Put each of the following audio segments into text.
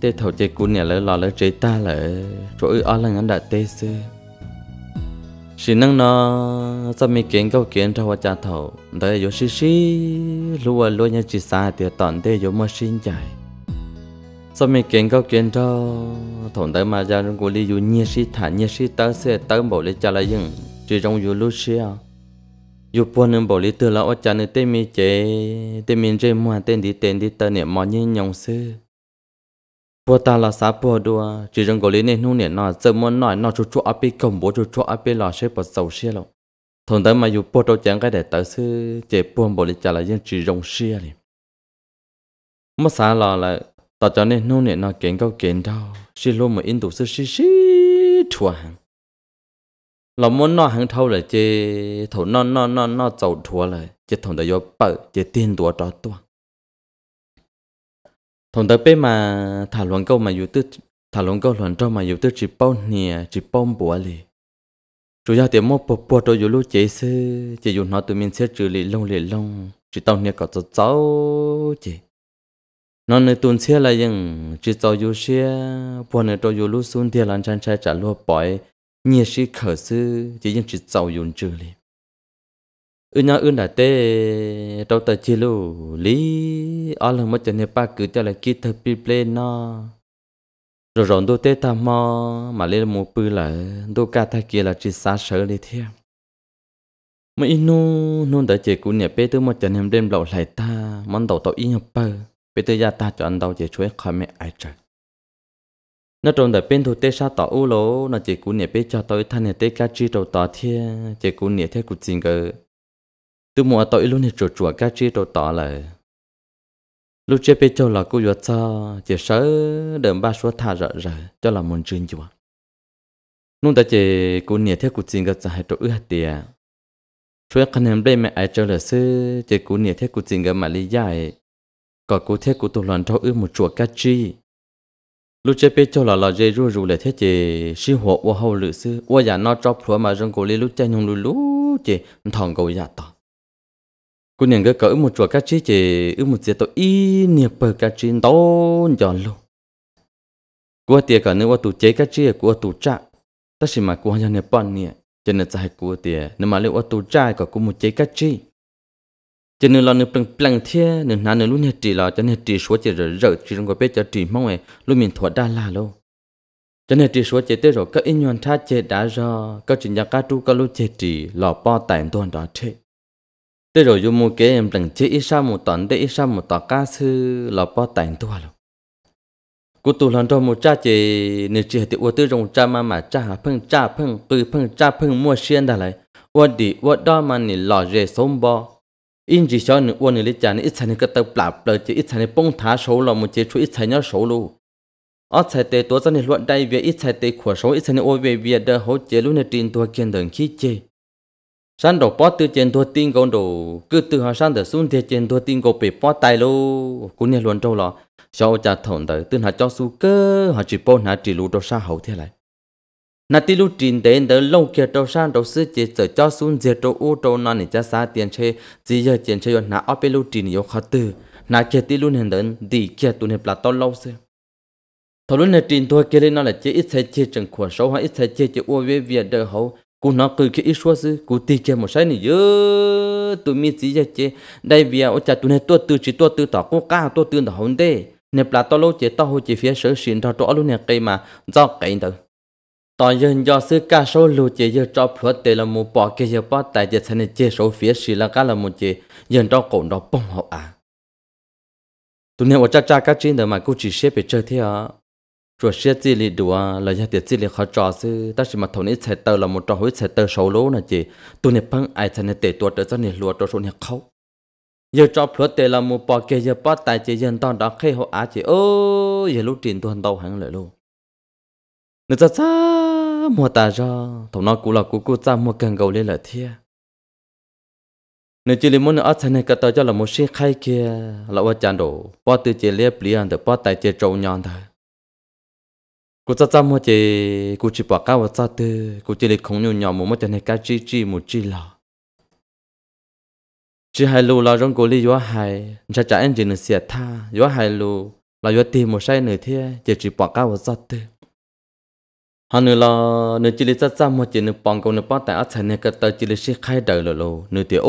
tê thầu chê cú nè lỡ lò lỡ chế ta lỡ chỗ ở là ngắn đã tê sư chỉ năng nó cho mi kiến câu kiến cho hoa cha thầu đây yo xí xí lúa lúa nhà chỉ xa thì tận đây yo mà xin chạy cho mi kiến câu kiến cho thổn tới mà ra trong cô li yo nhia xí thả nhia xí tới xe tới bảo lấy cha lại dừng chỉ trong yo lúa xí à yo buồn nên bảo lấy từ lão cha nên tên mi chế tên mi chơi mua tên đi tên đi tên nè mò nhiên nhong xưa bữa ta là sao bữa đua chỉ rằng gọi lên nung nền nọ giờ muốn nói nọ chú chú áp bị cầm bố chú chú áp bị là sẽ bắt sầu xe lộ thằng tới mà dù bữa đâu chẳng cái để tới sư chế buồn bố lịch trả lại dân chỉ rồng xe liền mất xa lò là tao cho nên nung nền nọ kén câu kén đâu chỉ luôn mà in tụ sư xí xí thua hàng là muốn nọ hàng thâu là chế thầu nọ nọ nọ nọ chầu thua là chế thằng tới vô bự chế tiền đua cho tuang thằng tới bên mà thả luận câu mà youtube thả luận câu luận cho mà youtube chỉ bao nè chỉ bao bùa lì chủ nhà tiệm mua bùa bùa cho youtube chế sư chỉ dùng nó tụi mình sẽ trừ li lông li lông chỉ tao nè có cho cháu chỉ nó nơi tuần xe là những chỉ cho youtube xe bùa nơi cho youtube xuống thì làm chăn trai trả lúa bỏi nhiều sĩ khởi sư chỉ những chỉ tao dùng trừ li ừ nhau ưn đã tê đâu ta chỉ lô lý ở lần mất chân nếp ba cứ cho là kí thật bị play nó rồi rồi đôi tê ta mò mà lên một bự là đôi ca thay kia là chỉ xa sợ đi theo mà inu nôn đã chỉ cũng nhà bé tư mất chân em đêm lậu lại ta món đầu tàu ý nhập bơ bé tư gia ta cho anh đầu chỉ chuối khỏi mẹ ai trời nó trông đợi bên thủ tê sa tỏ u lô nó chỉ cũng nhà bé cho tôi thanh nhà tê ca chi đầu tỏ thiên chỉ cũng nhà thế cụ chính cơ cứ mua tội luôn thì chuột chuột cá chi tôi tỏ lời lúc chơi bên cho là cô vừa cho chỉ sợ đợi ba số thà rợ rợ cho là muốn chơi chùa nung ta chỉ cô nhẹ theo cô chuyện cái giải đồ ư hạt tiền số anh em đây mẹ ai cho là sư chỉ cô nhẹ theo cuộc tình gặp mà lý giải còn cô theo cuộc tuần loạn thâu ư một chuột cá chi lúc chơi bên cho là là dây ru ru lại thế chỉ si hộ ô hậu lự sư ô giả nó cho phù mà rong cô lấy lúc chơi nhung lú lú chỉ thằng cậu giả tao cú nhìn cái cỡ một chùa cá chi chỉ ư một giờ tôi y niệm bờ cá chi to nhọn luôn cô tiệt cả nữa tụ chế cá chi của tụ trạ ta chỉ mà cô nhà niệm bọn nè cho nên tại cô tiệt Nên mà liệu tụ trạ có cú một chế cá chi cho nên là nửa bằng bằng thế nửa nà nửa luôn nè chỉ là cho nên chỉ số chỉ rỡ rỡ chỉ trong cái bếp cho chỉ mong ấy luôn mình thua đa là luôn cho nên chỉ số chế tới rồi các anh nhon tha chế đã rồi các chuyện nhà cá tru các lúc chế chỉ lò po tại tuần đó thế thế rồi dùng một cái em chẳng chế ít sao một tuần để ít sao một tòa cá sư là bao tành tua rồi cô tu lần trong một cha chị nếu chị thì ô tư trong cha mà mà cha phăng cha phăng từ phăng cha phăng mua xiên đã lại ô đi ô đó mà nị lò rề sống bò in chỉ cho nị ô nị lấy cha nị ít thằng cái tàu bả bờ chỉ ít thằng bông thả số là một chế chú ít thằng nhớ số luôn ở thời tế tôi dân thì luận đây về ít thời tế của số ít thằng ô về về đời hỗ chế luôn là tin tôi kiên đường khí chế sáng đầu bắt từ trên thua tin con đồ cứ từ họ sáng từ xuống thì trên thua tin con bị bắt tay lô cũng như luôn trâu lọ sau cha thổn tới từ họ cho su cơ họ chỉ bó họ chỉ lú đồ sa hậu thế lại nà tí lú trình đến tới lâu kia đồ sang đồ sư chỉ sợ cho xuống dệt đồ u đồ nó này cha sa tiền chê chỉ giờ tiền chê yon nà ở bên lú trình yếu khó tư nà kia tí lú hiện đến đi kia tu này là lâu xưa thầu lúc này trình thôi kia lên nó là chỉ ít thấy chỉ chẳng khổ sâu hay ít thấy chỉ chỉ u về việc đời hậu cú nó cứ cái ít số chứ cú tì kia một sai này dơ tụi mi chỉ cho chị đây vì ở à, chả tụi này tôi từ chỉ tôi từ tỏ cô ca tôi từ tỏ hồn đê nẹp là tao lâu chị tao hồi chỉ phía sở xin tao tỏ luôn nè cây mà do cây đâu tao dân do sư ca số lâu chị giờ cho phật tê là một bỏ kia giờ bỏ tại chị thành này chị số phía xì là cái là một chị dân cho cổ nó bông hậu à tụi này ở cha cha cá trên đời mà cô chỉ xếp về chơi thế à rồi xe chỉ lì đùa là nhà tiệt chỉ lì khó trò sư ta chỉ mà thầu nít xe tờ là một trò hối xe tờ sầu lố nè chị tôi nè phăng ai thằng nè tệ tuột để cho nè lùa cho số nè khâu giờ cho phở tệ là một bò kia giờ bắt tài chị dân toàn đó khi họ á chị ô giờ lúc tiền tôi đầu hàng lại luôn nữa cha cha mua ta ra thầu nó cũng là cũng cũng cha mua cần cầu lên lại thia nếu chỉ muốn ở thằng này cái tờ cho là một xe khai kia là vợ chăn đồ bắt từ chị lép liền từ bắt tài chị trâu nhon thôi กูจะจำว่าเจกูจีบอกก้าวจะเตอกูจะเลยคงอยู่หยอมมุมจะในก้าจีจีมุจีหล่อจีไฮลูเราจงกูลียัวไฮจะจะเอ็นจีนเสียท่ายัวไฮลูเรายัวตีมุใช่หนึ่งเทียเจจีบอกก้าวจะเตอฮันเนลเนจิลิจะจำว่าเจนึปองกูนึป้อแต่อัศเนี่ยก็เตอจิลิชิไข่เดือดโลเนื้อเตียโอ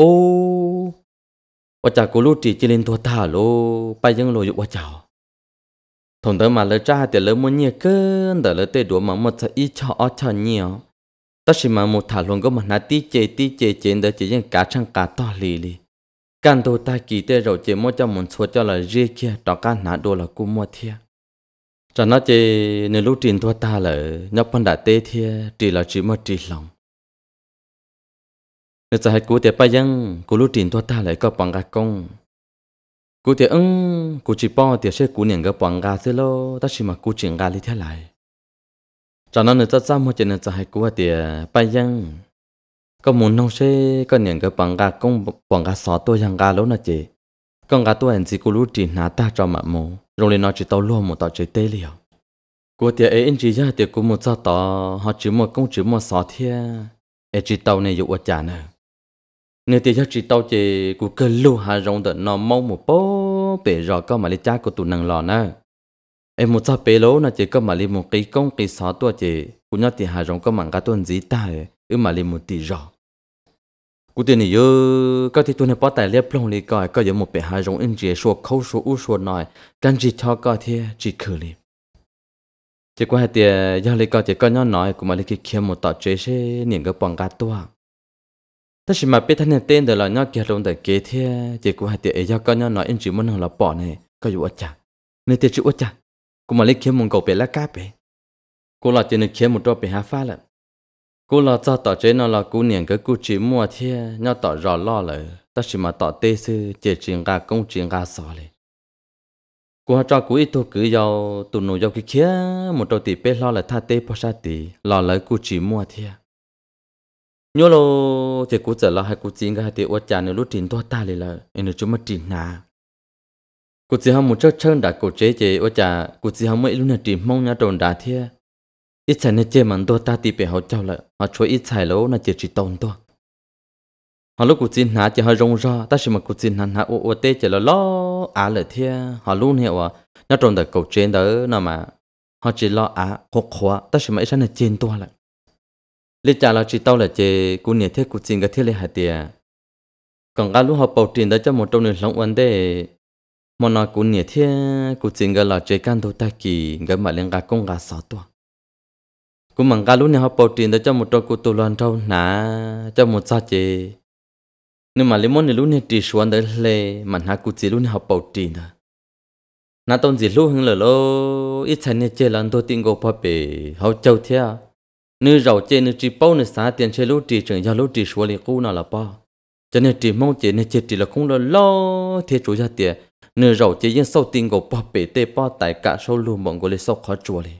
ว่าจากกูรู้จีจิลินตัวท่าโลไปยังโลอยู่ว่าเจ้า thằng đó mà lỡ cha thì lỡ muốn nhẹ cơ đỡ lỡ tê đùa mà một thằng ít cho ở cho nhiều tất nhiên mà một thằng luôn có mà nà tí chê tí chê chê đỡ chỉ riêng cá trăng cá to lì lì can đồ ta kỳ tê rồi chỉ muốn cho mình số cho là riêng kia đó cá nà đồ là cũng mua thiệt cho nó chỉ nếu lúc trình thua ta lỡ nhóc con đã tê thiệt chỉ là chỉ mua chỉ lòng nếu giờ hãy cố tiếp bay dân cố lúc trình thua ta lại có bằng cả công cú thì ưng cú chỉ bỏ thì sẽ cú niệm cái bằng gà thế lo ta chỉ mà cú chuyện gà lý thế lại cho nên là ta sao mà chuyện là hay cú à thì bay yang có muốn nông xe có niệm cái bằng gà công bằng gà sọ tôi yang gà lỗ nó chị con gà tôi anh chỉ cú lú chỉ nã ta cho mà mù rồi lên nó chỉ tao luôn một tao chơi tê liệu. cú thì ấy anh chỉ ra thì cú một sao tao họ chỉ một công chỉ một sọ thiên ấy chỉ tao này dụ quá trả nữa nếu thì cho chị tao chị cụ cơ lưu hà rong đợt nó mau một bó bể rõ có mà lấy cha của tụi nàng lò nè em một sao bể lỗ nè chị có mà lấy một cái công cái xóa tua chị cụ nhớ thì hà rong có mang cá tuần gì ta ư mà lấy một tỷ rõ cụ tiền này ư có thì tụi nó bỏ tài liệu plong lấy coi có giống một bể hà rong anh chị số khâu số u số nói căn chỉ cho coi thì chỉ khử liền chỉ qua hai tiền do lấy coi chỉ có nhớ nói cũng mà lấy cái kia một tọt chế sẽ niệm cái bằng cá tua ta chỉ mà biết thân nhân tên đó là nhau kia luôn để kế thế chỉ cũng hay tiệt do con nhau nói anh chỉ muốn hàng là bỏ này có dụ ớt chả nên tiệt chịu ớt chả cũng mà lấy kiếm một cầu bé lá cá bé cô là chỉ nên kiếm một đôi bé há pha lận cô là cho tỏ chế nó là cô niệm cái cô chỉ mua thế nhau tỏ rõ lo là ta chỉ mà tỏ tê sư chỉ chuyện gà công chuyện gà sò lệ cô cho cô ít thôi cứ giàu tụi nô giàu cái kia một đôi tỷ bé lo là tha tê po sa tỷ lo lấy cô chỉ mua thế nhớ lo thì cú trở lo hay cú chín cái hai tiệu cha nên lúc chín to ta liền là nên được chúng mất chín nà cú chỉ hâm một chút chân đã cú chế chế ở cha cú chỉ hâm mấy lúc này chín mong nhá tròn đã thế ít chạy này chơi mặn to ta thì phải họ cháu lại họ cho ít chạy lâu là chỉ chỉ tồn to họ lúc cú chín nà chỉ hơi rong ra ta xem mà cú chín nà nà ô ô tê chỉ là lo á lại thế họ luôn hiểu à nhá tròn đã cú chế đó nà mà họ chỉ lo á khó khó ta xem mà ít chạy này chơi to lại lê trả là chỉ tao là chê cú nhiệt thiết cú xin cái thiết lê hạt tiề còn cả lúc học bảo tiền đó cho một trong những lòng vấn đề mà nói cú nhiệt thiết cú xin cái là chế can đầu ta kỳ cái mà liên cả công cả sáu tuổi cú mong cả lúc này họ bảo tiền đó cho một trong cú tu luyện trâu nã cho một sao chế nhưng mà lemon này lúc này chỉ xuống đấy lê mà nói cú chỉ lúc này họ bảo tiền đó nó tông chỉ lúc hưng lờ lô ít chân này chế lần đầu tiên gò phá bể học châu thế à nữ giàu chơi nữ chỉ bao nữ xã tiền chơi lô trì trường giao lô trì xua lì cũ nào là bao cho nên chỉ mong chỉ nên chỉ chỉ là không là lo thế chủ gia tiền nữ giàu chơi yên sau tiền của bao bể tê bao tại cả sau lù mộng của lì sau khó chùa lì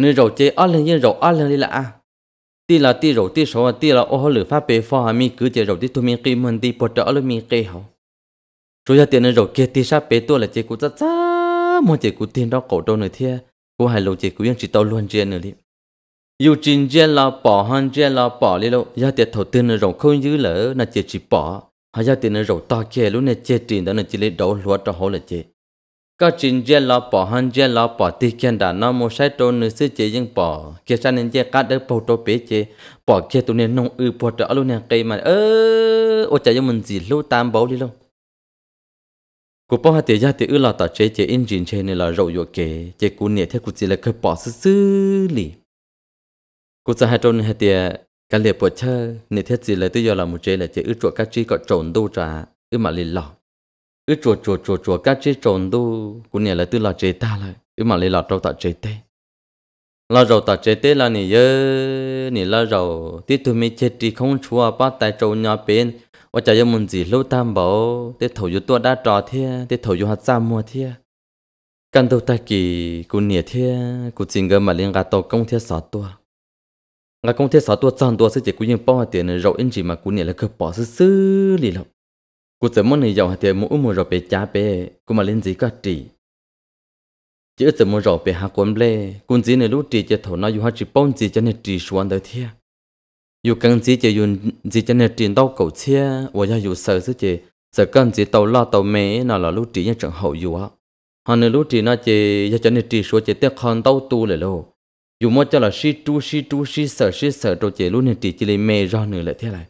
nữ rầu chê ăn lên yên rầu ăn lên lì là à ti là ti rầu ti số ti là ô lửa phát bể pho hà mi cứ chơi rầu ti tu mi kim mình ti bỏ trở lên mi kê hậu chủ gia tiền nữ giàu kia ti sát bể tua là chê cú rất rất muốn chê cú tiền đó cổ đâu nữa thiệt cú hài lù chê cú yên chỉ tao luôn chơi nữa đi yêu trình chia là bỏ han chia là bỏ đi lâu giờ tiệt tiên là rồi không dữ lỡ là chỉ chỉ bỏ họ giờ tiền rồi to kia lúc này chia trình đó là chỉ lấy đầu lúa cho họ là chỉ có trình chia là bỏ han chia là bỏ ti kia đã nó một sai trâu nữ sư chỉ nhưng bỏ kia sang nên chia cắt được bầu trâu bé chế bỏ kia tụi nên nông ư bỏ trở lúc này cây mà ơ ô chả giống mình gì lâu tam bầu đi lâu cú bỏ hạt tiền gia thì ư là tao chế chế in trình chế này là rậu vô kế chế cú nè thế cú chỉ là cơ bỏ sư sư lì cú cha hai trôn hai tiề cả liệt bộ chơ nên thiết gì là tôi giờ là một chế là chế ướt chuột cá chi có trộn đu trả ướt mà lì lọ ướt chuột chuột chuột chuột cá chi trộn đu cũng nhà là tôi là chế ta là ướt mà lì lọ trâu tạo chế tê lo rầu tạo chế tê là nỉ dơ nỉ lo rầu tí tôi mới chết đi không chua bắt tay trâu nhà bên và chả muốn gì lâu tam bảo tê thầu yêu tua đã trò thế tê thầu yêu hạt sa mua căn đầu ta kỳ cũng nỉ thế cũng chỉnh gỡ mà liên gạt tổ công thế sọ tua ngài công thế sáu tua chăn tua sẽ chỉ cú yên bao tiền rồi anh chỉ mà cú này là cơ bỏ sư sư lì lộc cú sẽ muốn này giàu hạt tiền mỗi một rồi bé cha bé cú mà lên gì cả trì chỉ ở mỗi rồi bé hạ quân lê cú gì này lúc trì chỉ thầu nói dù hát chỉ bông gì cho nên trì xuống đời thiệt dù cần gì chỉ dùng gì cho nên trì đau cầu chia và ra dù sợ sẽ chỉ sợ cần gì tàu lo tàu mẹ nào là lúc trì như trận hậu dù á họ nên lúc trì nó chỉ cho nên trì xuống chỉ tiếc con đau tu lại luôn dù mua cho là si tu si tu si sợ si sợ đồ chế luôn thì chỉ lấy mê do nữa lại thế này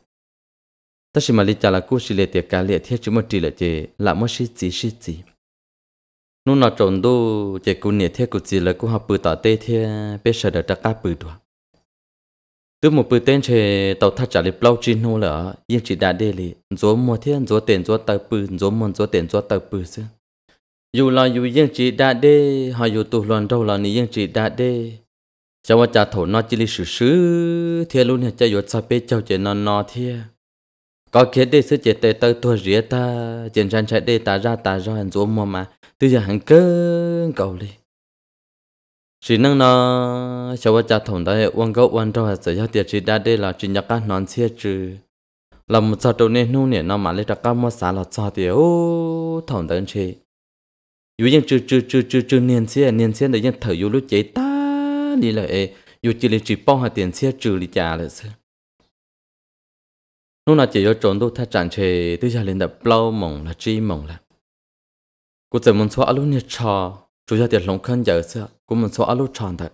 ta chỉ mà lấy trả là cô chỉ lấy tiền cả lệ thế chứ mà chỉ là chế là mua si chỉ si chỉ nô nào trộn đô chế cú nhẹ thế cô chỉ là cô học bự tỏ tê thế bây giờ đã đặt cá bự đùa từ một bự tên chế tàu thắt chặt lấy plau chín nô là yên chỉ đã đê lì rồi mua thế rồi tiền rồi tàu bự rồi mua rồi tiền rồi tàu bự xưa dù là dù yên chỉ đã đê hay dù tụ loạn đâu là ni yên chỉ đã đê cháu mà cha thổ nó chỉ là sự sứ thiệt luôn hết cha yết sao biết cháu chỉ nó nó thiệt có khiến đây sự chế tê tơ thua rỉa ta chiến tranh chạy đây ta ra ta ra hẳn xuống mà mà từ giờ hẳn cơ cầu đi chỉ năng nó cháu mà cha thổ đó uống gấu uống rau hạt sữa cho tiệt chỉ đã đây là chỉ nhắc các nón xe trừ là một sao đầu nên nung nè nó mà lấy ra các mua xả là sao thì ô thổ đơn chị dù những trừ trừ trừ trừ trừ niên xe niên xe để những thở dù lúc chế ta lì là ê dù chỉ là chỉ bỏ hà tiền xe trừ lì trả là sao Nú nào chỉ có trốn tôi thay tràn chề tôi ra lên đập lâu mỏng là chi mộng là cô chỉ muốn xóa lúc nhiệt trò chú ra tiền lòng khăn giờ sao cô muốn xóa lúc tròn thật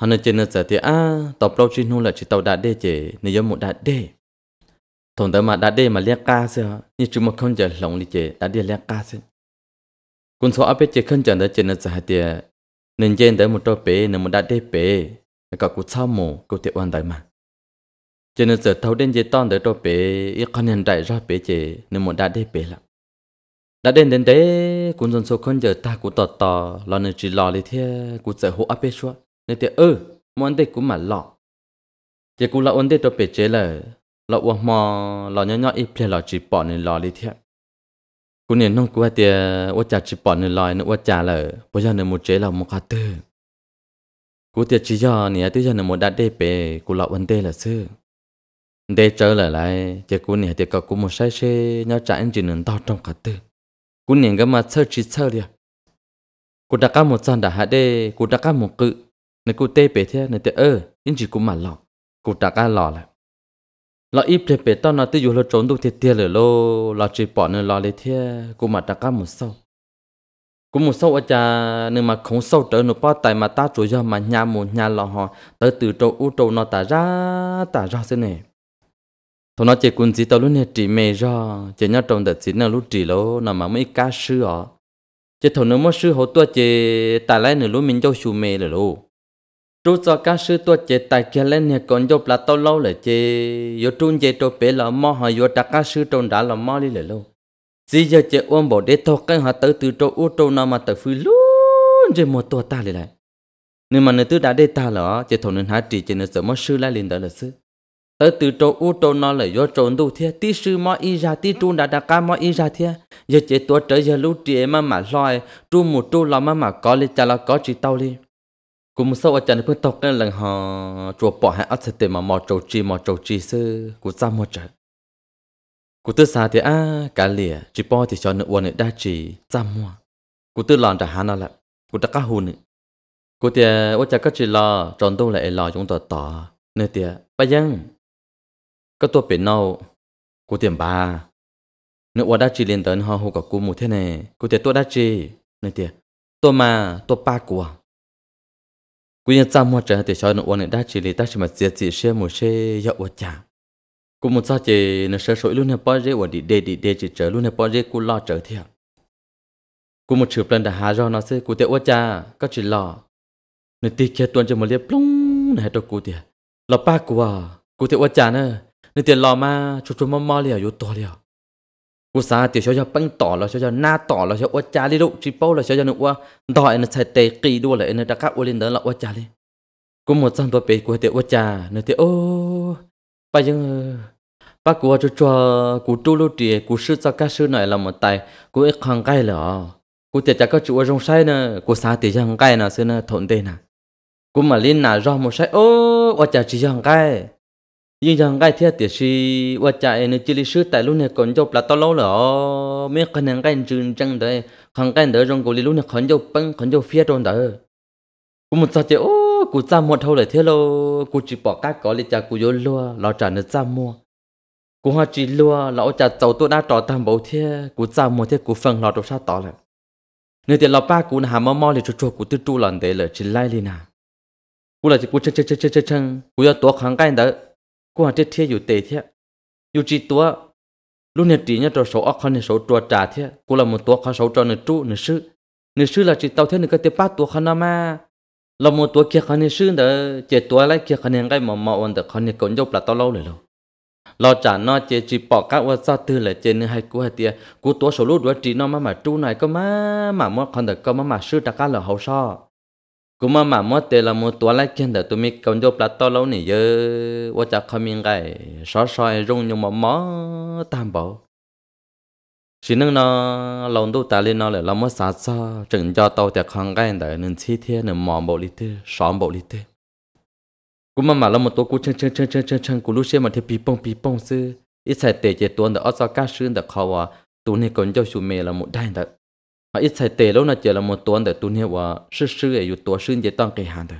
hắn nói chuyện là giờ thì à tập lâu chi nu là chỉ tàu đã đê chề nếu giống một đã đê thằng tớ mà đã đê mà liếc ca sao như chú một không giờ lòng lì chề đã đê liếc ca sao cô xóa áp bê chề khăn giờ đó chuyện là giờ thì à, nên trên tới một trò bể nên một đã đế bể, là cả cụ sao mù cụ tiệm oan đại mà cho nên giờ thâu đến chế toàn tới trò bể, ít con nhân đại ra bể chế nên một đã đế bể lắm đã đến đến đấy cũng dân số con giờ ta cũng tọt tò lo nên chỉ lo lấy thế cũng sợ hỗ áp bê nên thế ơ muốn đấy cũng mà lo chỉ cũng là ổn định cho bể chế là lo uổng mò lo nhỏ nhỏ ít plei lo chỉ bỏ nên lo lấy thế กูเนี่ยน้องกูว่าเตียว่าจ่าชิปอนเนี่ยลอยนึกว่าจ่าเลยเพราะฉะนั้นมูเจเรามุขาเตอกูเตียชิยอเนี่ยที่ฉันมูดัดได้เปกูหลอกวันเดละซื้อเดเจอเลยไรเจ้ากูเนี่ยเตียก็กูมูใช้เช่เนาะจ่าอันจีนึงต่อตรงขาเตอกูเนี่ยก็มาเชิดชิเชิดเลยกูดักก้ามูจันด่าฮะเดกูดักก้ามูกึนึกกูเตเปเทียนึกเตียเอออินจีกูมาหลอกกูดักก้าหลอกเลย là ít lệ bể tao nó tới dù là trốn đâu thiệt thiệt rồi lo là chỉ bỏ nên là lấy thiệt cũng mà đã cắm một sâu cũng một sâu ở nhà nên mà không sâu trở nó bao tại mà ta chủ do mà nhà một nhà là họ tới từ trâu u trâu nó tả ra tả ra thế này thôi nó chỉ quân gì tao luôn hết chỉ mê ra chỉ nhớ trong đợt gì nào lúc chỉ lo nào mà mấy cá sư ở chỉ thôi nó mới sư hậu tua chỉ tại lại nữa lúc mình cho sư mê rồi lô chú cho các sư tuột chế tài kia lên nhà còn dọc là tao lâu lại chế yo trung chế trâu bé là mò họ yo đặt các sư trôn đã là mò đi lại lâu chỉ giờ chế ôm bộ để thọ cái họ tới từ chỗ u trâu nào mà tới phi luôn chế một tua ta lại lại nên mà nơi tư đã để ta là chế thọ nên há trì chế nên sợ mò sư lại liền đó là sư tới từ chỗ u trâu nó là yo trốn đâu thế tí sư mò y ra tí trung đã đặt các mò y ra thế giờ chế tua trở giờ lúc chế mà mà loài trung một trung là mà mà có lên chả là có chỉ tao liền cũng sâu ở chân phương tộc nên là họ chùa bỏ hai ắt sẽ tìm mà mò trầu chi mò trầu chi sư của ra mò trời của tư xa thì à cả lìa chỉ bỏ thì cho nữ uẩn nữ đa chỉ ra mò của tư lòn đã hà nó lại của ta cá hù nữ của tiề ở chân các chỉ lo tròn đâu lại lo chúng tôi tỏ nơi tia bây giờ các tôi bị nâu của tiệm bà nữ uẩn đa chỉ liền tới họ hù cả cú một thế này của tiề tôi đa chỉ nơi tia tôi mà tôi ba của cũng như trăm mua trẻ thì cho nó uống đã chỉ lấy ta chỉ mà dễ chỉ xe một xe dọc vào chả cũng một sao chỉ nó sơ sội luôn hay bao giờ và đi đề đi đề chỉ trở luôn hay bao giờ cú lo trở theo à? cũng một chụp lần đã hà do nó sẽ cũng tiêu uất cha có chỉ lo nó tiếc kia tuần cho một liếc plung này tôi cú tiêu lo ba của à, cũng tiêu uất cha nữa nó tiền lo mà chụp chụp mò mò liều, yếu to liều. กูสาเดี๋ยวเขาจะปังต่อแล้วเขาจะหน้าต่อแล้วเขาว่าจาลิลูกทริปเปิลแล้วเขาจะนึกว่าดอยนั่นใช้เตะกีด้วยเลยนั่นตะกักวันเดินแล้วว่าจาลิกูหมดสั่งตัวเปกูเดี๋ยวว่าจาเนี่ยเดี๋ยวโอ้ไปยังปากูว่าจะจัวกูตู้ลูกเดียกูซื้อจักรซื้อหน่อยละหมดไตกูไอ้ขังใกล้เหรอกูเดี๋ยวจะก็จัวจงใช่เนอะกูสาเดี๋ยวยังใกล้นะซื้อเนอะทนได้นะกูมาเล่นหน้าร้องหมดใช่โอ้ว่าจาจียังใกล้ยิ่งยังไงเทียเตียชีว่าใจในจิลิชื่อแต่ลุ่นเนี่ยก่อนจบละตลอดเหรอไม่คะแนนกันจึงจังเดยขังกันเดยรงกูลิลุ่นเนี่ยขอนจบปังขอนจบเฟียโดนเดอกูมันจะเจโอ้กูจ้ามัวเท่าเลยเทียโลกูจีบอกกักก่อนเลยจ้ากูโยนลัวเราจ่าเนื้อจ้ามัวกูหาจีลัวเราจ่าเจ้าตัวหน้าต่อตามเบาเทียกูจ้ามัวเทียกูฟังเราตัวชาต่อเลยเนี่ยเดี๋ยวเราป้ากูนะหามอมอเลยชัวๆกูตื้อตู้หลันเดเลยจิไล่เลยนะกูเลยจะกูเชงเชงเชงเชงกูจะตัวขังกันเดอกูหาเทียอยู่เตะเทียอยู่จีตัวลูกเนี่ยตีเนี่ยตัวโสอักคันเนี่ยโสตัวจ่าเทียกูละมันตัวเขาโสจอหนึ่งจุหนึ่งชื่อหนึ่งชื่อละจีเตาเทียหนึ่งก็เตะป้าตัวคันน่ะมาเรามัวตัวเคียคันเนี่ยชื่อเด้อเจตัวไรเคียคันเนี่ยไงมอมอวันเด้อคันเนี่ยกงยบปลาต้อเล่าเลยเราเราจ่าเนาะเจจีปอกกะว่าซาตื้อเลยเจนึงให้กูให้เตียกูตัวโสลูกด้วยจีเนาะมาหมาจูหน่อยก็มาหมามัวคันเด้อก็มาหมาชื่อตะกันเหล่าเขาชอบ mà mà mất tiền là mua tua lại chân để tụi mình cầm vô plát to lâu nỉ giờ vợ cha không miếng cái xóa xóa e rung nhưng mà mỏ tam bảo chỉ nâng nó lòng tu ta lên nó lại là mất sát sao chừng cho tàu tiệc hàng cái để nên chi thế nên mỏ bộ lít thế xóm bộ lít thế cũng mà mà là một tổ cú chân chân chân chân chân chân cú lúc xem mà thấy bị bông bị bông sư ít sai tệ chế tuần để ở sao cá sương để khâu à tụi này còn cho chú mẹ là một đại đấy à ít sai tệ lâu na chờ là một tuần để tuần hiệu và sư sư ấy một tuần sư dễ tăng cái hàng thôi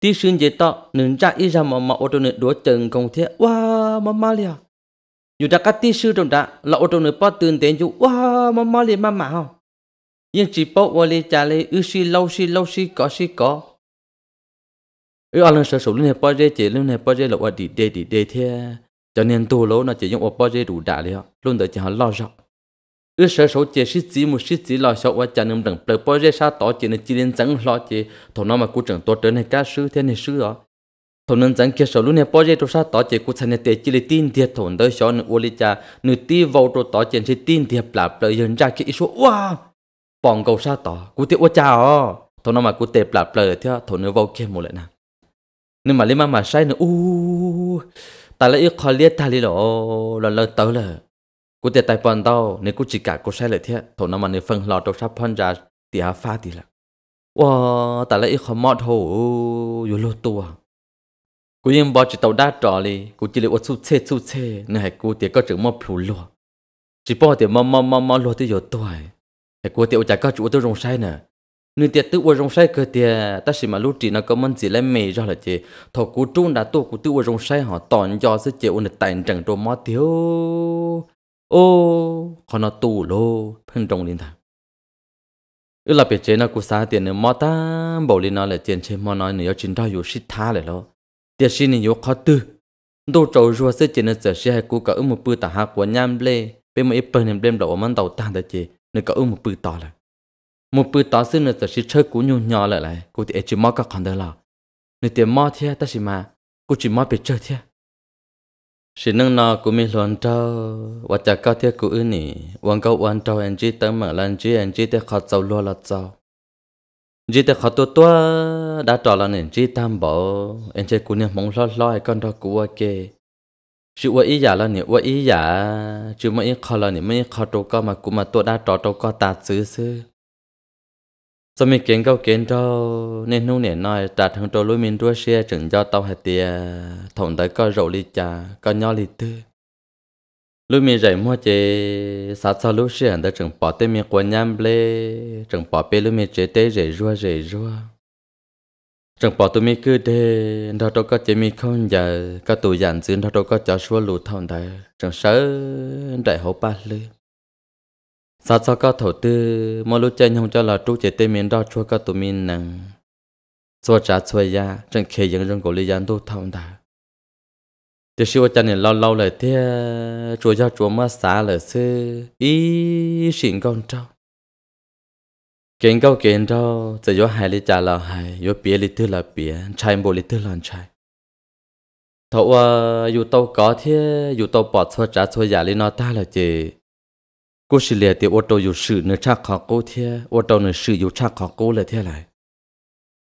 tí sư dễ to nên ra ít ra mà mà ô tô nữa đuổi chân công thế wow mà mà liền dù đã cắt tí sư trong đó, là ô tô nữa bắt tiền tiền chú wow mà mà liền mà mà không nhưng chỉ bảo vào lấy trả lấy ư si lâu si lâu si có si có ư anh sợ sổ lên hệ bao giờ chỉ lên hệ bao giờ là ở đi đề đi đề thế cho nên tu lâu nó chỉ dùng ở bao giờ đủ đã liền luôn tới chỉ họ lo rộng ư sở số chế sĩ chỉ một sĩ chỉ lo sợ và chả nằm đằng bờ bờ ra sao tỏ chỉ nên chỉ nên chẳng lo chỉ thổ nó mà cố chẳng tốt đến này cá sư thế này sư đó thổ nên chẳng kia sợ lúc này bờ ra đâu sao tỏ chỉ cố thành này tệ chỉ là tin thiệt thổ đôi sợ nữ uoli cha nữ ti vào đồ tỏ chỉ chỉ tin thiệt là bờ dần ra kia số wow bỏng cầu sao tỏ cố tiệt quá cha ó thổ nó mà cố tệ là bờ theo thổ nữ vào kia một lại nè nhưng mà lấy mà mà sai nữa u ta lấy khó liệt ta lấy lo lần lần tới rồi กูเตะไต่ปอนเต้าเนี่ยกูจิกะกูใช้เลยเทียถนมันเนี่ยฟังหลอดตัวชับพอนจะตีหาฟ้าตีละว้าแต่ละอีขมอดโหอยู่โลตัว กูยังบอกจิตเอาได้จ่อเลยกูจิเลยอดสู้เช่สู้เช่เนี่ยกูเตะก็จึงมอพลูลัวจิป้อเตะมอมอมอมอลัวที่อยู่ตัวไอ้กูเตะอดจากก็จู่ตัวรงใช้เนี่ยนึกเตะตัวรงใช้ก็เตะแต่สิมาลู่จีน่ะก็มันจีเล่เมย์จ่อเลยจีถอกูจุ้นด่าตัวกูตัวรงใช้หอตอนยอเสียเจ้าอุ่นแต่งจังตัวมอเดียว ô họ nó tù lô phân trọng lên thằng ư là biết chế nó cú sa tiền nữa mò ta bảo lên nó là tiền chế mò nói nữa chính đó yếu shit tha lại lo tiền shit này yếu khó tư đồ trâu rùa sẽ chế nó giờ sẽ hay cú cả ư một bự tả hạ của nham lê bên một ít bên em đem đầu mắn đầu ta chế nó cả ư một bự to lại một bự to xin nó giờ sẽ chơi cú nhung nhỏ lại lại cú thì chỉ mò các con đó là nó tiền mò thế ta chỉ mà cú chỉ mò biết chơi thế สินังนากูมีหลวนเจ้าว่าจะก้าเทียกูอื่นนี่วันก็วันเจ้าเอ็นจีเติมเมาลันจีเอ็นจีเตขัดเจ้าลัวละเจ้าจีเตขัดตัวตัวได้ต่อละเอ็นจีตามบ่เอ็นจีกูเนี่ยมองล้อล้อไอ้กันทักูว่าเกชิ่อว่าอีหยาละเนี่ยว่าอีหยาชืไม่อีอละเนี่ยไม่ขีคอตัวก็มากูมาตัวได้ต่อตัวก็ตาซื้อซื้อ cho mình kiến câu kiến cho nên nung nè nói trả thằng trâu lối mình đua xe chừng do tao hạt tiền thòng tới coi rượu ly trà coi nho ly tư lối mình rảy mua chế sát sao lối xe tới chừng bỏ tên mình quần nhám lê chừng bỏ bê lối mình chế tê rể rua rể rua chừng bỏ tụi mình cứ đê đó đâu có chế mình không giờ có tụi dàn dưới đó đâu có cho xua lụt thòng tới chừng sớm đại hậu ba lư sao sao các thổ tư mỗi lúc chân không cho là trú chế tê miền đó chua các tụi mình nặng xua trả xua ya trên khề dân dân của lý dân đô thông đà thì sư chân này lâu lâu lời thế chùa cho chùa mà xa lời sư ý xịn con trâu kiến câu kiến trâu sẽ do hai lý trả là hai do bia lý tư là bia trai bộ lý tư là trai thấu à ờ, dù tao có thế dù tao bỏ xua trả xua giả lý nó ta là gì cô xì lìa thì ô tô dù sự nửa chắc khó cô thế ô tô nửa sự dù chắc khó cô là thế này